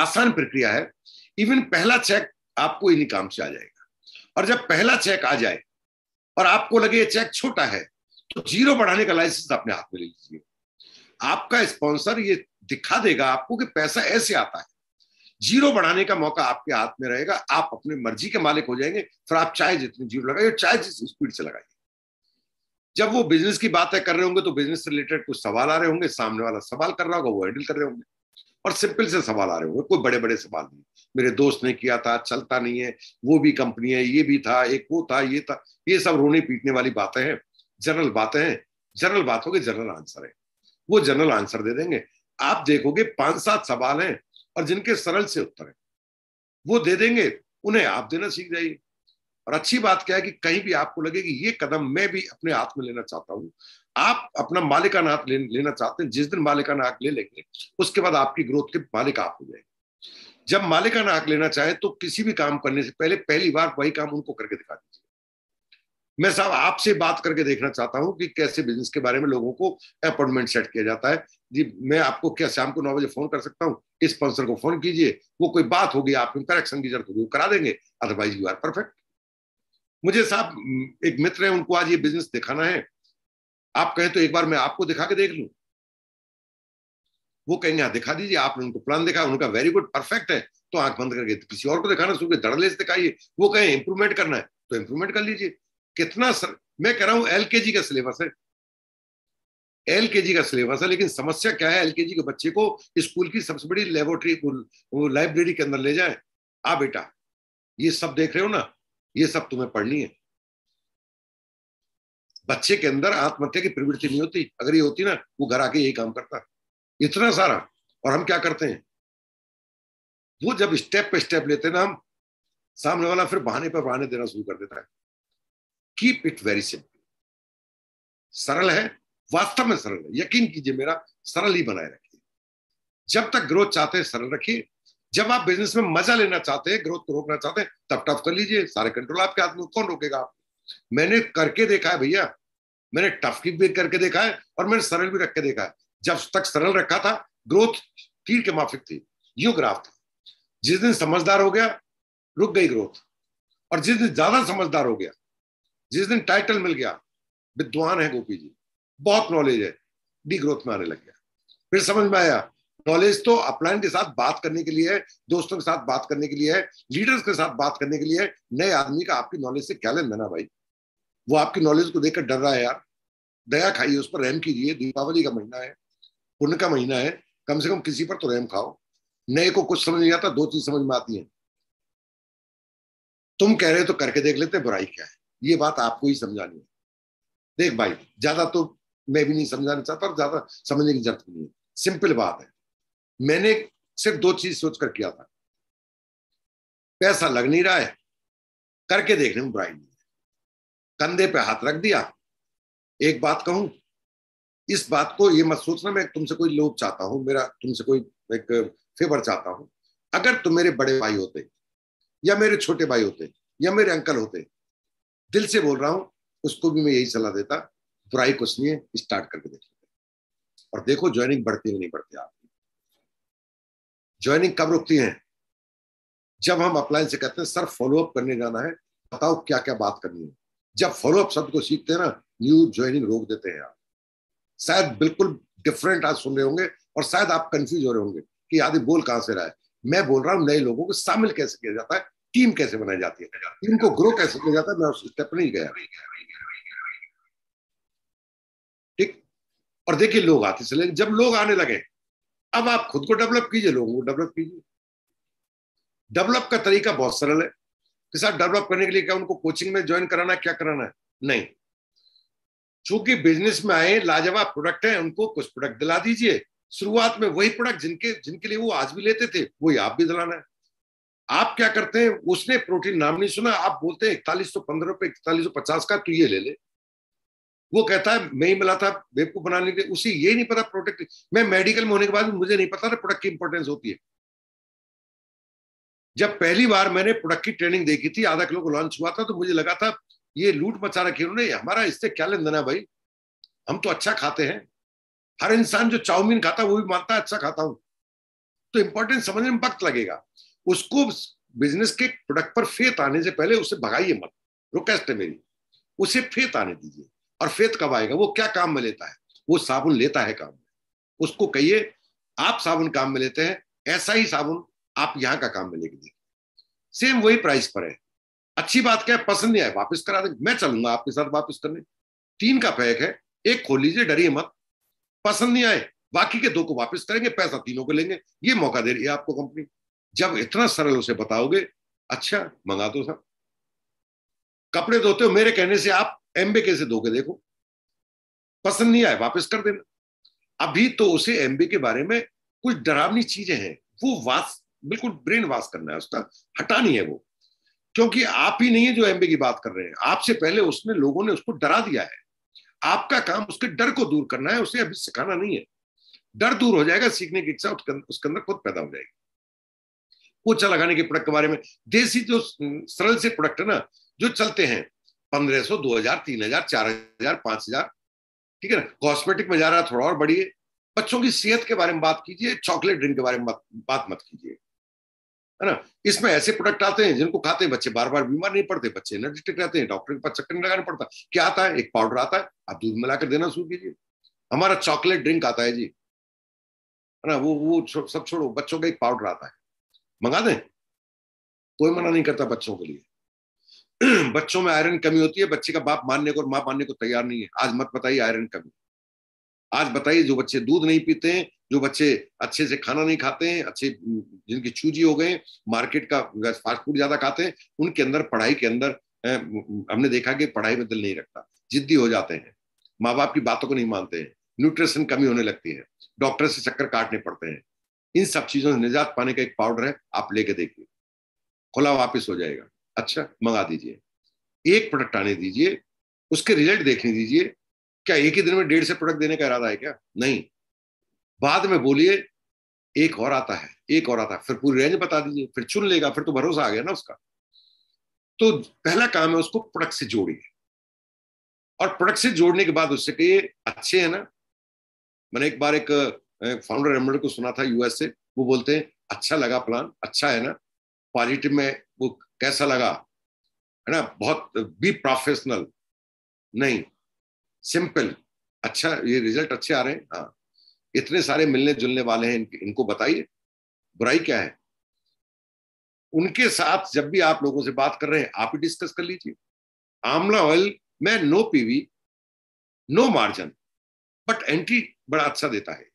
आसान प्रक्रिया है इवन पहला चेक आपको इन्हीं काम से आ जाएगा और जब पहला चेक आ जाए और आपको लगे ये चेक छोटा है तो जीरो बढ़ाने का लाइसेंस अपने हाथ में ले लीजिए आपका स्पॉन्सर ये दिखा देगा आपको कि पैसा ऐसे आता है जीरो बढ़ाने का मौका आपके हाथ में रहेगा आप अपने मर्जी के मालिक हो जाएंगे फिर आप चाहे जितनी जीरो लगाइए चाहे जिस स्पीड से लगाइए जब वो बिजनेस की बातें कर रहे होंगे तो बिजनेस से रिलेटेड कुछ सवाल आ रहे होंगे सामने वाला सवाल कर रहा होगा वो हैंडल कर रहे होंगे और सिंपल से सवाल आ रहे होंगे कोई बड़े बड़े सवाल नहीं मेरे दोस्त ने किया था चलता नहीं है वो भी कंपनी है ये भी था एक वो था ये था ये सब रोने पीटने वाली बातें हैं जनरल बातें हैं जनरल बातों के जनरल आंसर है वो जनरल आंसर दे देंगे आप देखोगे पांच सात सवाल हैं और जिनके सरल से उत्तर हैं वो दे देंगे उन्हें आप देना सीख जाइए और अच्छी बात क्या है कि कहीं भी आपको लगे कि ये कदम मैं भी अपने हाथ में लेना चाहता हूं आप अपना मालिकाना हाथ ले, लेना चाहते हैं जिस दिन मालिकाना हक ले लेंगे उसके बाद आपकी ग्रोथ के मालिक आप हो जाएंगे जब मालिकाना हक लेना चाहे तो किसी भी काम करने से पहले पहली बार वही काम उनको करके दिखा दीजिए मैं साहब आपसे बात करके देखना चाहता हूँ कि कैसे बिजनेस के बारे में लोगों को अपॉइंटमेंट सेट किया जाता है जी मैं आपको क्या शाम को नौ बजे फोन कर सकता हूं इस स्पॉन्सर को फोन कीजिए वो कोई बात होगी आप करेक्शन की जरूरत होगी करा देंगे अदरवाइज यू आर परफेक्ट मुझे साहब हम्म, एक मित्र है उनको आज ये बिजनेस दिखाना है आप कहें तो एक बार मैं आपको दिखा के देख लू वो कहेंगे हाँ, दिखा दीजिए आपने उनको प्लान दिखा उनका वेरी गुड परफेक्ट है तो आंख बंद करके किसी और को दिखाना शुरू धड़ले से दिखाइए वो कहें इंप्रूवमेंट करना है तो इंप्रूवमेंट कर लीजिए कितना सर, मैं कह रहा हूं एलकेजी का सिलेबस है एलकेजी का सिलेबस है लेकिन समस्या क्या है एलकेजी के बच्चे को स्कूल की सबसे बड़ी लेबोरेटरी लाइब्रेरी के अंदर ले जाए आ बेटा ये सब देख रहे हो ना ये सब तुम्हें पढ़नी है बच्चे के अंदर आत्महत्या की प्रवृत्ति नहीं होती अगर ये होती ना वो घर आके यही काम करता इतना सारा और हम क्या करते हैं वो जब स्टेप पे स्टेप लेते ना हम सामने वाला फिर बहाने पर बहाने देना शुरू कर देता है कीप इट वेरी सिंपल सरल है वास्तव में सरल है यकीन कीजिए मेरा सरल ही बनाए रखिए जब तक ग्रोथ चाहते हैं सरल रखिए जब आप बिजनेस में मजा लेना चाहते हैं ग्रोथ को रोकना चाहते हैं तब टफ कर लीजिए सारे कंट्रोल आपके हाथ में कौन रोकेगा मैंने करके देखा है भैया मैंने टफ की भी करके देखा है और मैंने सरल भी रख के देखा है जब तक सरल रखा था ग्रोथ तीर के माफिक थी यू ग्राफ था जिस दिन समझदार हो गया रुक गई ग्रोथ और जिस दिन ज्यादा समझदार हो गया जिस दिन टाइटल मिल गया विद्वान है गोपी जी बहुत नॉलेज है डी ग्रोथ में आने लग गया फिर समझ में आया नॉलेज तो अपलाइन के साथ बात करने के लिए है दोस्तों के साथ बात करने के लिए है लीडर्स के साथ बात करने के लिए है नए आदमी का आपकी नॉलेज से क्या लेना भाई वो आपकी नॉलेज को देखकर डर रहा है यार दया खाइए उस पर रहम कीजिए दीपावली का महीना है पुण्य का महीना है कम से कम किसी पर तो रहम खाओ नए को कुछ समझ नहीं आता दो चीज समझ में आती है तुम कह रहे हो तो करके देख लेते बुराई क्या है ये बात आपको ही समझानी है देख भाई ज्यादा तो मैं भी नहीं समझाना चाहता और ज्यादा समझने की जरूरत नहीं है सिंपल बात है मैंने सिर्फ दो चीज सोचकर किया था पैसा लग नहीं रहा है करके देखने में बुराई नहीं है कंधे पे हाथ रख दिया एक बात कहूं इस बात को ये मत सोचना मैं तुमसे कोई लोभ चाहता हूं मेरा तुमसे कोई एक फेवर चाहता हूं अगर तुम मेरे बड़े भाई होते या मेरे छोटे भाई होते या मेरे अंकल होते दिल से बोल रहा हूं उसको भी मैं यही सलाह देता बुराई कुछ नहीं है स्टार्ट करके देख और देखो ज्वाइनिंग बढ़ती हुई नहीं बढ़ती आपकी ज्वाइनिंग कब रुकती है जब हम अपलाइन से कहते हैं सर फॉलोअप करने जाना है बताओ क्या क्या बात करनी है जब फॉलोअप शब्द को सीखते हैं ना न्यू ज्वाइनिंग रोक देते हैं आप शायद बिल्कुल डिफरेंट आज सुन रहे होंगे और शायद आप कंफ्यूज हो रहे होंगे कि आदि बोल कहां से रहा है मैं बोल रहा हूं नए लोगों को शामिल कैसे किया जाता है टीम कैसे बनाई जाती है टीम को ग्रो कैसे किया जाता है मैं उस स्टेप नहीं गया ठीक और देखिए लोग आते चले जब लोग आने लगे अब आप खुद को डेवलप कीजिए लोगों को डेवलप कीजिए डेवलप का तरीका बहुत सरल है कि साहब डेवलप करने के लिए क्या उनको कोचिंग में ज्वाइन कराना है क्या कराना है नहीं चूंकि बिजनेस में आए लाजवाब प्रोडक्ट है उनको कुछ प्रोडक्ट दिला दीजिए शुरुआत में वही प्रोडक्ट जिनके जिनके लिए वो आज भी लेते थे वही आप भी दिलाना है आप क्या करते हैं उसने प्रोटीन नाम नहीं सुना आप बोलते हैं इकतालीस सौ पंद्रह रुपये इकतालीस सौ पचास का तू ये ले ले वो कहता है मैं ही मिला था बेबकू बनाने के उसे ये नहीं पता प्रोडक्ट मैं मेडिकल में होने के बाद मुझे नहीं पता था प्रोडक्ट की इंपॉर्टेंस होती है जब पहली बार मैंने प्रोडक्ट की ट्रेनिंग देखी थी आधा किलो को लॉन्च हुआ था तो मुझे लगा था ये लूट मचा रखी उन्होंने हमारा इससे क्या लेन देना भाई हम तो अच्छा खाते हैं हर इंसान जो चाउमीन खाता है वो भी मानता है अच्छा खाता हूं तो इंपॉर्टेंस समझने में वक्त लगेगा उसको बिजनेस के प्रोडक्ट पर फेत आने से पहले उसे भगाइए मत रिक्वेस्ट है मेरी उसे फेत आने दीजिए और फेत कब आएगा वो क्या काम में लेता है वो साबुन लेता है काम में उसको कहिए आप साबुन काम में लेते हैं ऐसा ही साबुन आप यहाँ का काम में लेके देखिए सेम वही प्राइस पर है अच्छी बात क्या है पसंद नहीं आए वापस करा दें मैं चलूंगा आपके साथ वापस करने तीन का पैक है एक खोल लीजिए डरिए मत पसंद नहीं आए बाकी के दो को वापस करेंगे पैसा तीनों को लेंगे ये मौका दे रही है आपको कंपनी जब इतना सरल उसे बताओगे अच्छा मंगा दो तो साहब कपड़े धोते हो मेरे कहने से आप एमबे कैसे धोके देखो पसंद नहीं आए वापस कर देना अभी तो उसे एमबे के बारे में कुछ डरावनी चीजें हैं वो वास बिल्कुल ब्रेन वास करना है उसका हटानी है वो क्योंकि आप ही नहीं है जो एमबे की बात कर रहे हैं आपसे पहले उसने लोगों ने उसको डरा दिया है आपका काम उसके डर को दूर करना है उसे अभी सिखाना नहीं है डर दूर हो जाएगा सीखने की इच्छा उसके अंदर खुद पैदा हो जाएगी पोछा लगाने के प्रोडक्ट के बारे में देसी जो सरल से प्रोडक्ट है ना जो चलते हैं पंद्रह सौ दो हजार तीन हजार चार हजार पांच हजार ठीक है ना कॉस्मेटिक में जा रहा थोड़ा और बढ़िए बच्चों की सेहत के बारे में बात कीजिए चॉकलेट ड्रिंक के बारे में बात मत कीजिए है ना इसमें ऐसे प्रोडक्ट आते हैं जिनको खाते हैं बच्चे बार बार बीमार नहीं पड़ते बच्चे एनर्जेटिक रहते हैं डॉक्टर के पास चक्कर नहीं लगाना पड़ता क्या आता है एक पाउडर आता है आप दूध मिलाकर देना शुरू कीजिए हमारा चॉकलेट ड्रिंक आता है जी है ना वो वो सब छोड़ो बच्चों का एक पाउडर आता है मंगा दें कोई मना नहीं करता बच्चों के लिए बच्चों में आयरन कमी होती है बच्चे का बाप मानने को और माँ मानने को तैयार नहीं है आज मत बताइए आयरन कमी आज बताइए जो बच्चे दूध नहीं पीते हैं जो बच्चे अच्छे से खाना नहीं खाते हैं अच्छे जिनकी छूजी हो गए मार्केट का फास्ट फूड ज्यादा खाते हैं उनके अंदर पढ़ाई के अंदर हमने देखा कि पढ़ाई में दिल नहीं रखता जिद्दी हो जाते हैं माँ बाप की बातों को नहीं मानते हैं न्यूट्रिशन कमी होने लगती है डॉक्टर से चक्कर काटने पड़ते हैं इन सब चीजों से निजात पाने का एक पाउडर है आप लेके देखिए खुला वापस हो जाएगा अच्छा मंगा दीजिए एक प्रोडक्ट आने दीजिए उसके रिजल्ट देखने दीजिए क्या एक ही दिन में डेढ़ से प्रोडक्ट देने का इरादा है क्या नहीं बाद में बोलिए एक और आता है एक और आता है फिर पूरी रेंज बता दीजिए फिर चुन लेगा फिर तो भरोसा आ गया ना उसका तो पहला काम है उसको प्रोडक्ट से जोड़िए और प्रोडक्ट से जोड़ने के बाद उससे कहिए अच्छे है ना मैंने एक बार एक फाउंडर एमर को सुना था यूएस से वो बोलते हैं अच्छा लगा प्लान अच्छा है ना पॉजिटिव में वो कैसा लगा है ना बहुत बी प्रोफेशनल नहीं सिंपल अच्छा ये रिजल्ट अच्छे आ रहे हैं हाँ इतने सारे मिलने जुलने वाले हैं इनके, इनको बताइए बुराई क्या है उनके साथ जब भी आप लोगों से बात कर रहे हैं आप ही डिस्कस कर लीजिए आमला ऑयल में no PV no margin but entry बड़ा अच्छा देता है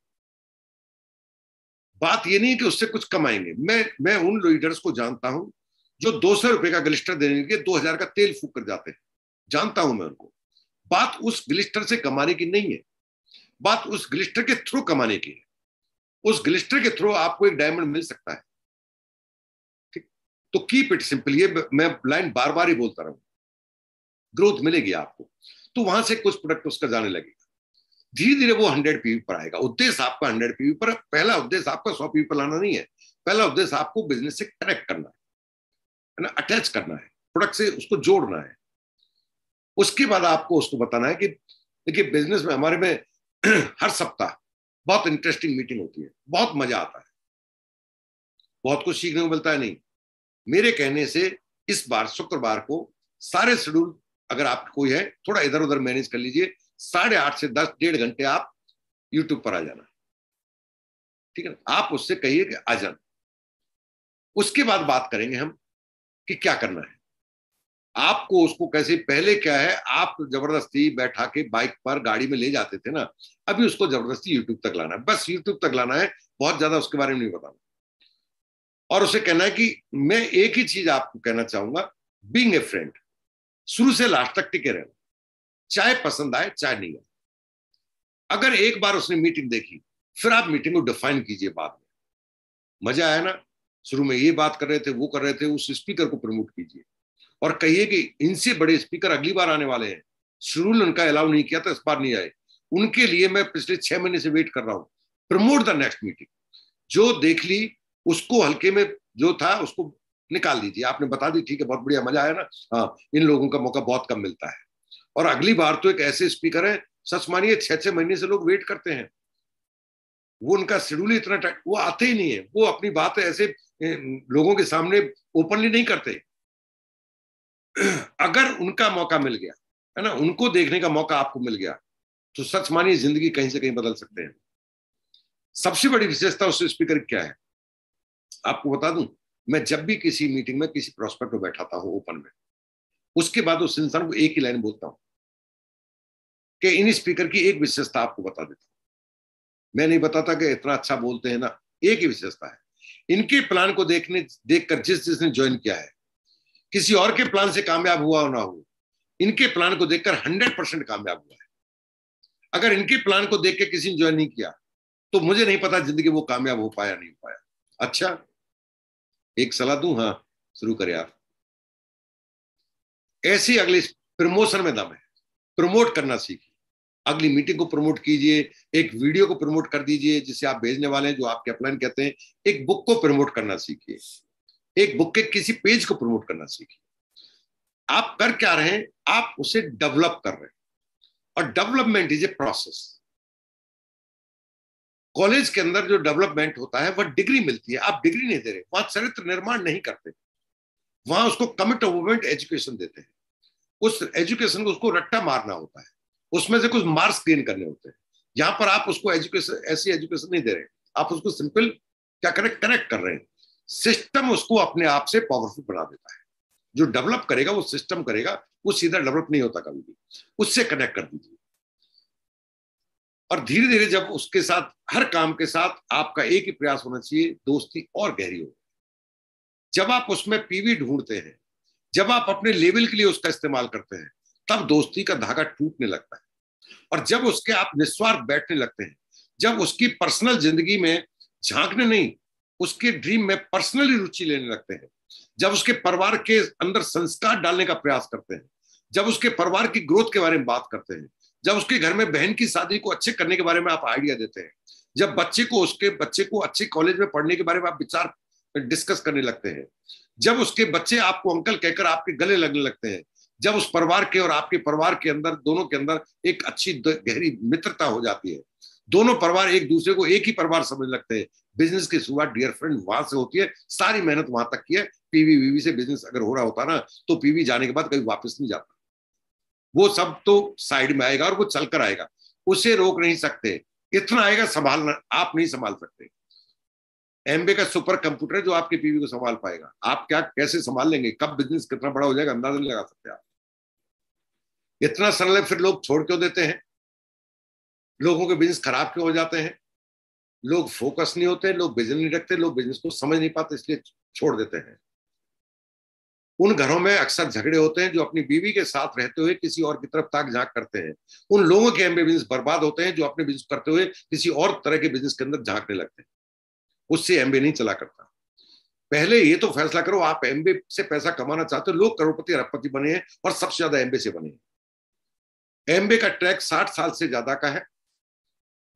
बात ये नहीं कि उससे कुछ कमाएंगे मैं मैं उन लीडर्स को जानता हूं जो दो सौ रुपए का ग्लिस्टर देने के लिए दो हजार का तेल फूक कर जाते हैं जानता हूं मैं उनको बात उस ग्लिस्टर से कमाने की नहीं है बात उस ग्लिस्टर के थ्रू कमाने की है उस ग्लिस्टर के थ्रू आपको एक डायमंड मिल सकता है ठीक तो कीप इट सिंपल ये मैं लाइन बार बार ही बोलता रहूं ग्रोथ मिलेगी आपको तो वहां से कुछ प्रोडक्ट उसका जाने लगे धीरे धीरे वो हंड्रेड पीवी पर आएगा उद्देश्य आपका हंड्रेड पीवी पर पहला उद्देश्य आपका सौ पीवी पर लाना नहीं है पहला उद्देश्य आपको बिजनेस से कनेक्ट करना है ना अटैच करना है प्रोडक्ट से उसको जोड़ना है उसके बाद आपको उसको बताना है कि देखिए बिजनेस में हमारे में हर सप्ताह बहुत इंटरेस्टिंग मीटिंग होती है बहुत मजा आता है बहुत कुछ सीखने को मिलता है नहीं मेरे कहने से इस बार शुक्रवार को सारे शेड्यूल अगर आप कोई है थोड़ा इधर उधर मैनेज कर लीजिए साढ़े आठ से दस डेढ़ घंटे आप यूट्यूब पर आ जाना ठीक है ना आप उससे कहिए कि आ जाना उसके बाद बात करेंगे हम कि क्या करना है आपको उसको कैसे पहले क्या है आप जबरदस्ती बैठा के बाइक पर गाड़ी में ले जाते थे ना अभी उसको जबरदस्ती यूट्यूब तक लाना है बस यूट्यूब तक लाना है बहुत ज्यादा उसके बारे में नहीं बताना और उसे कहना है कि मैं एक ही चीज आपको कहना चाहूंगा बींग ए फ्रेंड शुरू से लास्ट तक टिके रहना चाहे पसंद आए चाहे नहीं आए अगर एक बार उसने मीटिंग देखी फिर आप मीटिंग को डिफाइन कीजिए बाद में मजा आया ना शुरू में ये बात कर रहे थे वो कर रहे थे उस स्पीकर को प्रमोट कीजिए और कहिए कि इनसे बड़े स्पीकर अगली बार आने वाले हैं शेड्यूल उनका अलाउ नहीं किया था इस बार नहीं आए उनके लिए मैं पिछले छह महीने से वेट कर रहा हूं प्रमोट द नेक्स्ट मीटिंग जो देख ली उसको हल्के में जो था उसको निकाल दीजिए आपने बता दी ठीक है बहुत बढ़िया मजा आया ना हाँ इन लोगों का मौका बहुत कम मिलता है और अगली बार तो एक ऐसे स्पीकर है सच मानिए छह छह महीने से लोग वेट करते हैं वो उनका शेड्यूल इतना टाइट वो आते ही नहीं है वो अपनी बात ऐसे लोगों के सामने ओपनली नहीं करते अगर उनका मौका मिल गया है ना उनको देखने का मौका आपको मिल गया तो सच मानिए जिंदगी कहीं से कहीं बदल सकते हैं सबसे बड़ी विशेषता उस स्पीकर की क्या है आपको बता दूं मैं जब भी किसी मीटिंग में किसी प्रोस्पेक्ट में बैठाता हूं ओपन में उसके बाद उस इंसान को एक ही लाइन बोलता हूं कि इन स्पीकर की एक विशेषता आपको बता देता मैं नहीं बताता कि इतना अच्छा बोलते हैं ना एक ही विशेषता है इनके प्लान को देखने देखकर जिस जिसने ज्वाइन किया है किसी और के प्लान से कामयाब हुआ ना हो इनके प्लान को देखकर हंड्रेड परसेंट कामयाब हुआ है अगर इनके प्लान को देख के किसी ने ज्वाइन नहीं किया तो मुझे नहीं पता जिंदगी वो कामयाब हो पाया नहीं हो पाया अच्छा एक सलाह दू हाँ शुरू करें आप ऐसी अगली प्रमोशन में दम है प्रमोट करना सीखिए अगली मीटिंग को प्रमोट कीजिए एक वीडियो को प्रमोट कर दीजिए जिसे आप भेजने वाले हैं जो आप कैप्लाइन कहते हैं एक बुक को प्रमोट करना सीखिए एक बुक के किसी पेज को प्रमोट करना सीखिए आप कर क्या रहे हैं आप उसे डेवलप कर रहे हैं और development is a process college के अंदर जो डेवलपमेंट होता है वह डिग्री मिलती है आप डिग्री नहीं दे रहे वहां चरित्र निर्माण नहीं करते वहां उसको कमिट एजुकेशन देते हैं उस एजुकेशन को उसको रट्टा मारना होता है उसमें से कुछ मार्क्स गेन करने होते हैं यहाँ पर आप उसको एजुकेशन ऐसी एजुकेशन नहीं दे रहे आप उसको सिंपल क्या करें कनेक्ट कर रहे हैं सिस्टम उसको अपने आप से पावरफुल बना देता है जो डेवलप करेगा वो सिस्टम करेगा वो सीधा डेवलप नहीं होता कभी भी उससे कनेक्ट कर दीजिए और धीरे धीरे जब उसके साथ हर काम के साथ आपका एक ही प्रयास होना चाहिए दोस्ती और गहरी हो जब आप उसमें पीवी ढूंढते हैं जब आप अपने लेवल के लिए उसका इस्तेमाल करते हैं तब दोस्ती का धागा टूटने लगता है और जब उसके आप निस्वार्थ बैठने लगते हैं जब उसकी पर्सनल जिंदगी में झांकने नहीं उसके ड्रीम में पर्सनली रुचि लेने लगते हैं जब उसके परिवार के अंदर संस्कार डालने का प्रयास करते हैं जब उसके परिवार की ग्रोथ के बारे में बात करते हैं जब उसके घर में बहन की शादी को अच्छे करने के बारे में आप आइडिया देते हैं जब बच्चे को उसके बच्चे को अच्छे कॉलेज में पढ़ने के बारे में आप विचार डिस्कस करने लगते हैं जब उसके बच्चे आपको अंकल कहकर आपके गले लगने लगते हैं जब उस परिवार के और आपके परिवार के अंदर दोनों के अंदर एक अच्छी गहरी मित्रता हो जाती है दोनों परिवार एक दूसरे को एक ही परिवार समझ लगते हैं बिजनेस की शुरुआत डियर फ्रेंड वहां से होती है सारी मेहनत वहां तक की है पीवी वीवी से बिजनेस अगर हो रहा होता ना तो पीवी जाने के बाद कभी वापस नहीं जाता वो सब तो साइड में आएगा और वो चलकर आएगा उसे रोक नहीं सकते इतना आएगा संभालना आप नहीं संभाल सकते एमबे का सुपर कंप्यूटर जो आपके पीवी को संभाल पाएगा आप क्या कैसे संभाल लेंगे कब बिजनेस कितना बड़ा हो जाएगा अंदाजा लगा सकते आप इतना सरल है फिर लोग छोड़ क्यों देते हैं लोगों के बिजनेस खराब क्यों हो जाते हैं लोग फोकस नहीं होते लोग बिजनेस नहीं रखते लोग बिजनेस को समझ नहीं पाते इसलिए छोड़ देते हैं उन घरों में अक्सर झगड़े होते हैं जो अपनी बीवी के साथ रहते हुए किसी और की तरफ ताक झांक करते हैं उन लोगों के एमबे बिजनेस बर्बाद होते हैं जो अपने बिजनेस करते हुए किसी और तरह के बिजनेस के अंदर झांकने लगते हैं उससे एमबे नहीं चला करता पहले ये तो फैसला करो आप एमबे से पैसा कमाना चाहते हो लोग करोड़पति अरबपति बने हैं और सबसे ज्यादा एमबे से बने हैं एमबे का ट्रैक साठ साल से ज्यादा का है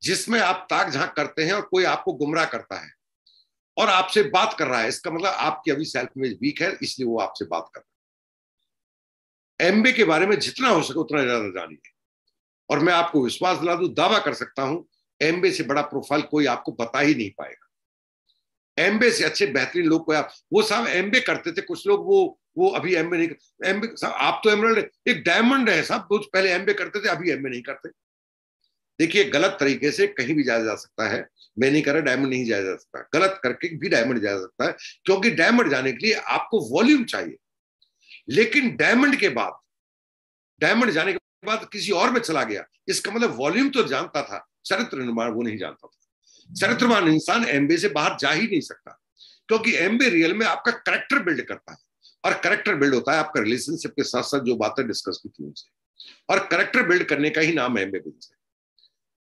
जिसमें आप ताक झांक करते हैं और कोई आपको गुमराह करता है और आपसे बात कर रहा है इसका मतलब आपकी अभी सेल्फ इमेज वीक है इसलिए वो आपसे बात कर रहा है एमबे के बारे में जितना हो सके उतना ज्यादा जानिए और मैं आपको विश्वास दिला दू दावा कर सकता हूं एमबे से बड़ा प्रोफाइल कोई आपको बता ही नहीं पाएगा एमबे से अच्छे बेहतरीन लोग को आप वो साहब एमबे करते थे कुछ लोग वो वो अभी एम नहीं करते एम आप तो एमरल्ड एक डायमंड है साहब कुछ पहले एम करते थे अभी एम नहीं करते देखिए गलत तरीके से कहीं भी जाया जा सकता है मैं नहीं कर रहा डायमंड नहीं जाया जा सकता गलत करके भी डायमंड जाया जा सकता है क्योंकि डायमंड जाने के लिए आपको वॉल्यूम चाहिए लेकिन डायमंड के बाद डायमंड जाने के बाद किसी और में चला गया इसका मतलब वॉल्यूम तो जानता था चरित्र निर्माण वो नहीं जानता था चरित्रमान इंसान एमबे से बाहर जा ही नहीं सकता क्योंकि एमबे रियल में आपका करेक्टर बिल्ड करता है और करेक्टर बिल्ड होता है आपका रिलेशनशिप के साथ साथ जो बातें डिस्कस की थी उनसे और करेक्टर बिल्ड करने का ही नाम है से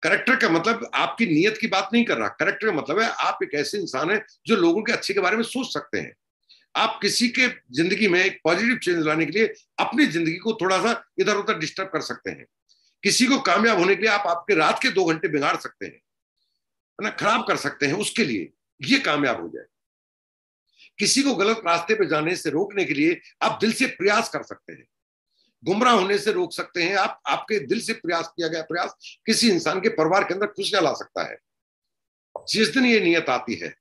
करेक्टर का मतलब आपकी नीयत की बात नहीं कर रहा करेक्टर का मतलब है आप एक ऐसे इंसान है जो लोगों के अच्छे के बारे में सोच सकते हैं आप किसी के जिंदगी में एक पॉजिटिव चेंज लाने के लिए अपनी जिंदगी को थोड़ा सा इधर उधर डिस्टर्ब कर सकते हैं किसी को कामयाब होने के लिए आप आपके रात के दो घंटे बिगाड़ सकते हैं ना खराब कर सकते हैं उसके लिए ये कामयाब हो जाए किसी को गलत रास्ते पर जाने से रोकने के लिए आप दिल से प्रयास कर सकते हैं गुमराह होने से रोक सकते हैं आप आपके दिल से प्रयास किया गया प्रयास किसी इंसान के परिवार के अंदर खुशियां ला सकता है जिस दिन ये नियत आती है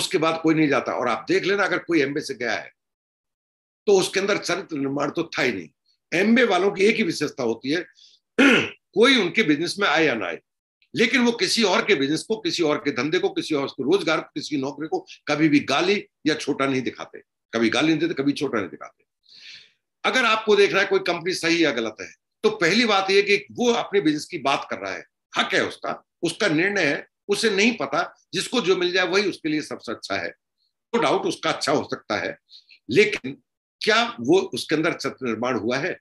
उसके बाद कोई नहीं जाता और आप देख लेना अगर कोई एमबे से गया है तो उसके अंदर चरित्र निर्माण तो था ही नहीं एमबे वालों की एक ही विशेषता होती है कोई उनके बिजनेस में आए या ना आए लेकिन वो किसी और के बिजनेस को किसी और के धंधे को किसी और को रोजगार को किसी नौकरी को कभी भी गाली या छोटा नहीं दिखाते कभी गाली नहीं देते कभी छोटा नहीं दिखाते अगर आपको देख रहा है कोई कंपनी सही या गलत है तो पहली बात यह कि वो अपने बिजनेस की बात कर रहा है हक है उसका उसका निर्णय है उसे नहीं पता जिसको जो मिल जाए वही उसके लिए सबसे अच्छा है तो डाउट उसका अच्छा हो सकता है लेकिन क्या वो उसके अंदर छत्र निर्माण हुआ है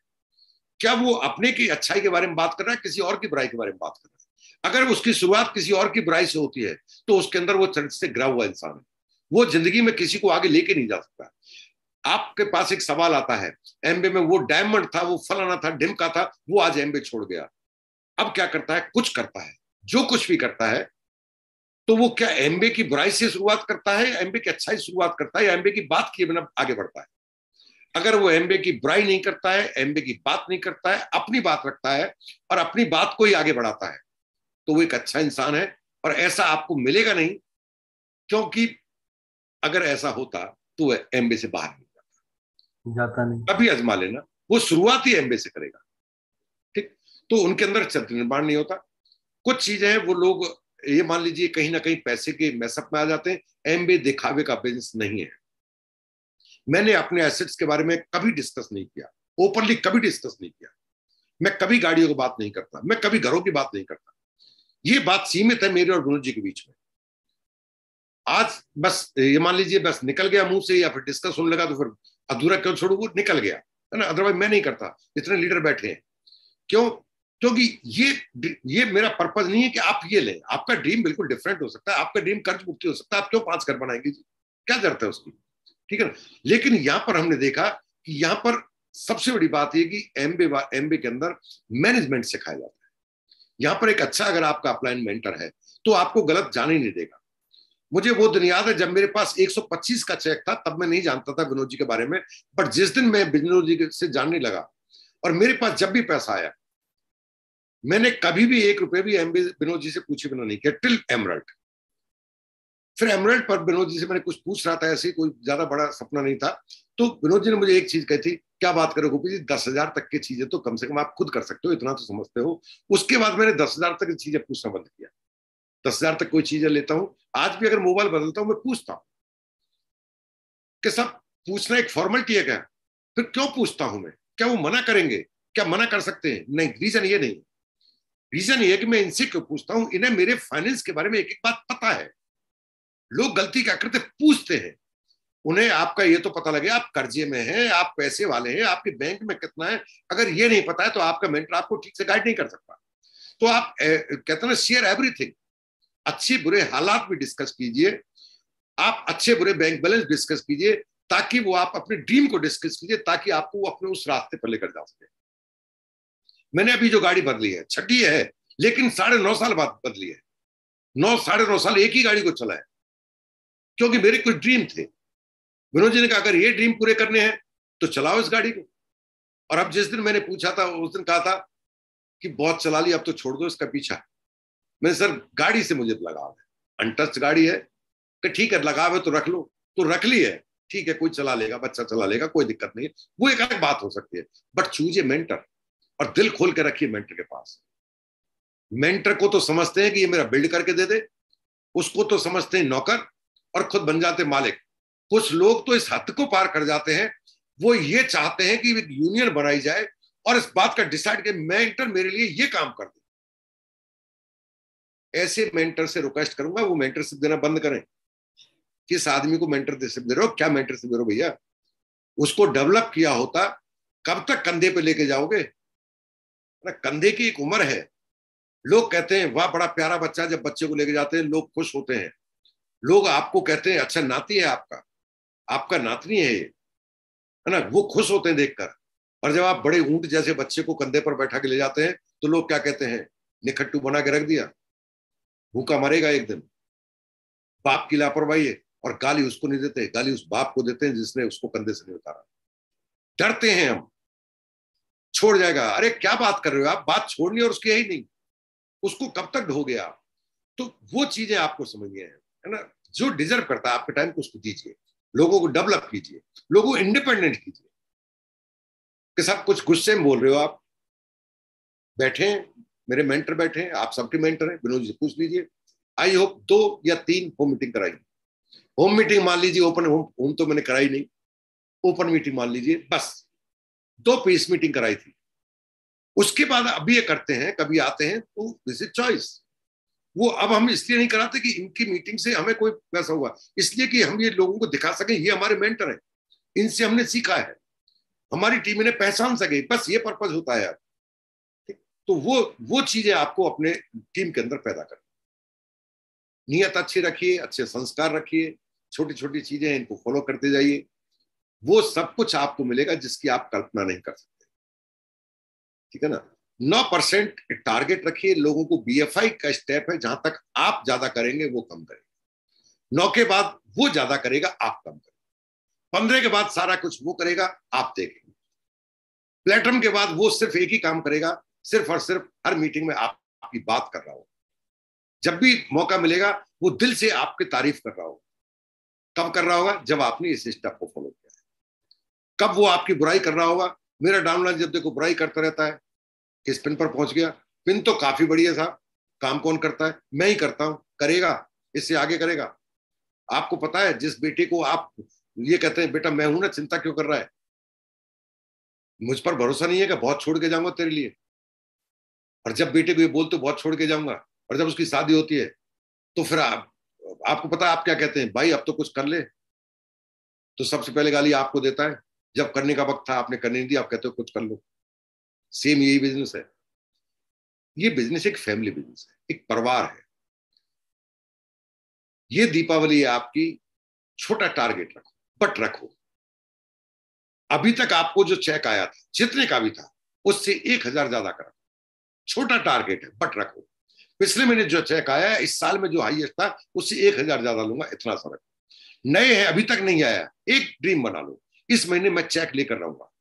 क्या वो अपने की अच्छाई के बारे में बात कर रहा है किसी और की बुराई के बारे में बात कर रहा है अगर उसकी शुरुआत किसी और की बुराई से होती है तो उसके अंदर वो चरित्र से घिरा हुआ इंसान है वो जिंदगी में किसी को आगे लेके नहीं जा सकता आपके पास एक सवाल आता है एम्बे में वो डायमंड था वो फलाना था ढिमका था वो आज एमबे छोड़ गया अब क्या करता है कुछ करता है जो कुछ भी करता है तो वो क्या एम्बे की बुराई से शुरुआत करता है या की अच्छाई शुरुआत करता है या एमबे की बात किए बिना आगे बढ़ता है अगर वो एम्बे की बुराई नहीं करता है एमबे की बात नहीं करता है अपनी बात रखता है और अपनी बात को ही आगे बढ़ाता है तो वो एक अच्छा इंसान है और ऐसा आपको मिलेगा नहीं क्योंकि अगर ऐसा होता तो वह एमबे से बाहर नहीं जाता जाता नहीं कभी आजमा लेना वो शुरुआत ही एमबे से करेगा ठीक तो उनके अंदर चरित्र निर्माण नहीं होता कुछ चीजें हैं वो लोग ये मान लीजिए कहीं ना कहीं पैसे के मैसअप में आ जाते हैं एमबे दिखावे का बिजनेस नहीं है मैंने अपने एसेट्स के बारे में कभी डिस्कस नहीं किया ओपनली कभी डिस्कस नहीं किया मैं कभी गाड़ियों की बात नहीं करता मैं कभी घरों की बात नहीं करता ये बात सीमित है मेरे और गुरु जी के बीच में आज बस ये मान लीजिए बस निकल गया मुंह से या फिर डिस्कस होने लगा तो फिर अधूरा क्यों छोड़ू वो निकल गया है ना अदरवाइज मैं नहीं करता इतने लीडर बैठे हैं क्यों क्योंकि ये ये मेरा पर्पज नहीं है कि आप ये लें आपका ड्रीम बिल्कुल डिफरेंट हो सकता है आपका ड्रीम कर्ज मुक्ति हो सकता है आप क्यों पांच घर बनाएंगे जी क्या जरूरत है उसकी ठीक है ना लेकिन यहाँ पर हमने देखा कि यहाँ पर सबसे बड़ी बात यह कि एमबे एमबे के अंदर मैनेजमेंट सिखाया जाता है यहाँ पर एक अच्छा अगर आपका अपलाइन मेंटर है तो आपको गलत जाने नहीं देगा मुझे वो दिन याद है जब मेरे पास 125 का चेक था तब मैं नहीं जानता था विनोद जी के बारे में बट जिस दिन मैं विनोद जी से जानने लगा और मेरे पास जब भी पैसा आया मैंने कभी भी एक रुपए भी विनोद जी से पूछे बिना नहीं किया टिल एमरल्ट फिर हेमरेड पर विनोद जी से मैंने कुछ पूछ रहा था ऐसे कोई ज्यादा बड़ा सपना नहीं था तो विनोद जी ने मुझे एक चीज कही थी क्या बात करो गोपी जी दस हजार तक की चीजें तो कम से कम आप खुद कर सकते हो इतना तो समझते हो उसके बाद मैंने दस हजार तक की चीजें पूछना बंद किया दस हजार तक कोई चीजें लेता हूं आज भी अगर मोबाइल बदलता हूं मैं पूछता हूं कि सब पूछना एक फॉर्मेलिटी है क्या फिर क्यों पूछता हूं मैं क्या वो मना करेंगे क्या मना कर सकते हैं नहीं रीजन ये नहीं रीजन ये कि मैं इनसे क्यों पूछता हूँ इन्हें मेरे फाइनेंस के बारे में एक एक बात पता है लोग गलती क्या करते पूछते हैं उन्हें आपका ये तो पता लगे आप कर्जे में हैं आप पैसे वाले हैं आपके बैंक में कितना है अगर ये नहीं पता है तो आपका मेंटर आपको ठीक से गाइड नहीं कर सकता तो आप कहते ना शेयर एवरीथिंग अच्छे बुरे हालात भी डिस्कस कीजिए आप अच्छे बुरे बैंक बैलेंस डिस्कस कीजिए ताकि वो आप अपने ड्रीम को डिस्कस कीजिए ताकि आपको वो अपने उस रास्ते पर लेकर जा सके मैंने अभी जो गाड़ी बदली है छठी है लेकिन साढ़े नौ साल बाद बदली है नौ साढ़े नौ साल एक ही गाड़ी को चला है क्योंकि मेरे कुछ ड्रीम थे विनोद जी ने कहा अगर ये ड्रीम पूरे करने हैं तो चलाओ इस गाड़ी को और अब जिस दिन मैंने पूछा था उस दिन कहा था कि बहुत चला ली अब तो छोड़ दो इसका पीछा मैंने सर गाड़ी से मुझे तो लगाव है अनटच गाड़ी है कि ठीक है लगाव है तो रख लो तो रख ली है ठीक है कोई चला लेगा बच्चा चला लेगा कोई दिक्कत नहीं है वो एक अलग बात हो सकती है बट चूज ए मेंटर और दिल खोल के रखिए मेंटर के पास मेंटर को तो समझते हैं कि ये मेरा बिल्ड करके दे दे उसको तो समझते हैं नौकर और खुद बन जाते मालिक कुछ लोग तो इस हद को पार कर जाते हैं वो ये चाहते हैं कि यूनियन बनाई जाए और इस बात का डिसाइड कि मेंटर मेरे लिए ये काम कर दे ऐसे मेंटर से रिक्वेस्ट करूंगा वो मेंटरशिप देना बंद करें किस आदमी को मेंटरशिप दे रहे हो क्या मेंटरशिप दे रहे हो भैया उसको डेवलप किया होता कब तक कंधे पे लेके जाओगे कंधे की एक उम्र है लोग कहते हैं वाह बड़ा प्यारा बच्चा जब बच्चे को लेके जाते हैं लोग खुश होते हैं लोग आपको कहते हैं अच्छा नाती है आपका आपका नातनी है ये है ना वो खुश होते हैं देखकर और जब आप बड़े ऊंट जैसे बच्चे को कंधे पर बैठा के ले जाते हैं तो लोग क्या कहते हैं निखट्टू बना के रख दिया भूखा मरेगा एक दिन बाप की लापरवाही है और गाली उसको नहीं देते गाली उस बाप को देते हैं जिसने उसको कंधे से नहीं उतारा डरते हैं हम छोड़ जाएगा अरे क्या बात कर रहे हो आप बात छोड़नी और उसकी यही नहीं उसको कब तक ढोगे आप तो वो चीजें आपको समझिए हैं है ना जो डिजर्व करता है आपके टाइम को उसको दीजिए लोगों को डेवलप कीजिए लोगों को इंडिपेंडेंट कीजिए कि सब कुछ गुस्से में बोल रहे हो आप बैठे हैं मेरे मेंटर बैठे हैं आप सबके मेंटर हैं विनोद जी पूछ लीजिए आई होप दो या तीन होम मीटिंग कराई होम मीटिंग मान लीजिए ओपन होम होम तो मैंने कराई नहीं ओपन मीटिंग मान लीजिए बस दो पीस मीटिंग कराई थी उसके बाद अभी ये करते हैं कभी आते हैं तो दिस इज चॉइस वो अब हम इसलिए नहीं कराते कि इनकी मीटिंग से हमें कोई पैसा हुआ इसलिए कि हम ये लोगों को दिखा सकें ये हमारे मेंटर हैं इनसे हमने सीखा है हमारी टीम इन्हें पहचान सके बस ये पर्पज होता है तो वो वो चीजें आपको अपने टीम के अंदर पैदा कर नियत अच्छी रखिए अच्छे संस्कार रखिए छोटी छोटी चीजें इनको फॉलो करते जाइए वो सब कुछ आपको मिलेगा जिसकी आप कल्पना नहीं कर सकते ठीक है ना नौ परसेंट टारगेट रखिए लोगों को बीएफआई का स्टेप है जहां तक आप ज्यादा करेंगे वो कम करेंगे नौ के बाद वो ज्यादा करेगा आप कम करेंगे पंद्रह के बाद सारा कुछ वो करेगा आप देखेंगे प्लेटम के बाद वो सिर्फ एक ही काम करेगा सिर्फ और सिर्फ हर मीटिंग में आप, आपकी बात कर रहा होगा जब भी मौका मिलेगा वो दिल से आपकी तारीफ कर रहा होगा कब कर रहा होगा जब आपने इस स्टेप को फॉलो किया है कब वो आपकी बुराई कर रहा होगा मेरा डाउनलाइन जब देखो बुराई करता रहता है किस पिन पर पहुंच गया पिन तो काफी बढ़िया था काम कौन करता है मैं ही करता हूं करेगा इससे आगे करेगा आपको पता है जिस बेटे को आप ये कहते हैं बेटा मैं हूं ना चिंता क्यों कर रहा है मुझ पर भरोसा नहीं है कि बहुत छोड़ के जाऊंगा तेरे लिए और जब बेटे को ये बोलते तो बहुत छोड़ के जाऊंगा और जब उसकी शादी होती है तो फिर आप आपको पता है आप क्या कहते हैं भाई अब तो कुछ कर ले तो सबसे पहले गाली आपको देता है जब करने का वक्त था आपने करने नहीं दिया आप कहते हो कुछ कर लो सेम यही बिजनेस है ये बिजनेस एक फैमिली बिजनेस है एक परिवार है ये दीपावली आपकी छोटा टारगेट रखो बट रखो अभी तक आपको जो चेक आया था जितने का भी था उससे एक हजार ज्यादा करा छोटा टारगेट है बट रखो पिछले महीने जो चेक आया इस साल में जो हाईएस्ट था उससे एक हजार ज्यादा लूंगा इतना सा रखो नए है अभी तक नहीं आया एक ड्रीम बना लो इस महीने मैं चेक लेकर रहूंगा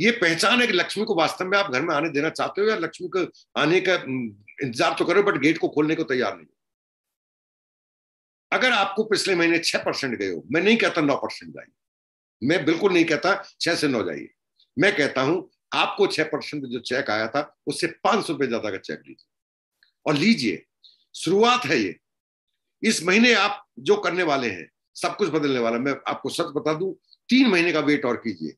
ये पहचान है कि लक्ष्मी को वास्तव में आप घर में आने देना चाहते हो या लक्ष्मी को आने का हम्म, इंतजार तो करो बट गेट को खोलने को तैयार नहीं अगर आपको पिछले महीने छह परसेंट गए हो मैं नहीं कहता नौ परसेंट जाइए मैं बिल्कुल नहीं कहता छह से नौ जाइए मैं कहता हूं आपको छह परसेंट जो चेक आया था उससे पांच सौ रुपये ज्यादा का चेक लीजिए और लीजिए शुरुआत है ये इस महीने आप जो करने वाले हैं सब कुछ बदलने वाला मैं आपको सच बता दूं तीन महीने का वेट और कीजिए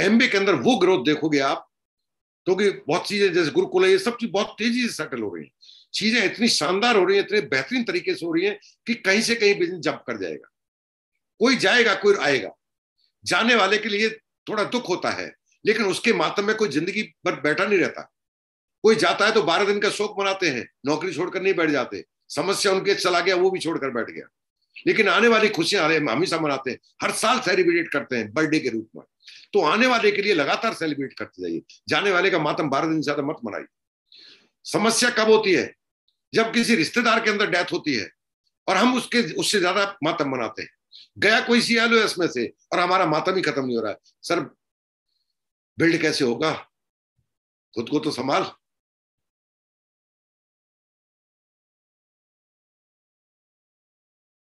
एमबे के अंदर वो ग्रोथ देखोगे आप तो कि बहुत चीजें जैसे गुरुकुल ये सब चीज बहुत तेजी से सेटल हो रही है चीजें इतनी शानदार हो रही है इतने बेहतरीन तरीके से हो रही है कि कहीं से कहीं बिजनेस जंप कर जाएगा कोई जाएगा कोई आएगा जाने वाले के लिए थोड़ा दुख होता है लेकिन उसके मातम में कोई जिंदगी भर बैठा नहीं रहता कोई जाता है तो बारह दिन का शोक मनाते हैं नौकरी छोड़कर नहीं बैठ जाते समस्या उनके चला गया वो भी छोड़कर बैठ गया लेकिन आने वाली खुशियां हमेशा मनाते हैं हर साल सेलिब्रेट करते हैं बर्थडे के रूप में तो आने वाले के लिए लगातार सेलिब्रेट करते जाइए जाने वाले का मातम बारह दिन ज्यादा मत मनाइए समस्या कब होती है जब किसी रिश्तेदार के अंदर डेथ होती है और हम उसके उससे ज्यादा मातम मनाते हैं गया कोई सी आलो इसमें से और हमारा मातम ही खत्म नहीं हो रहा है सर बिल्ड कैसे होगा खुद को तो संभाल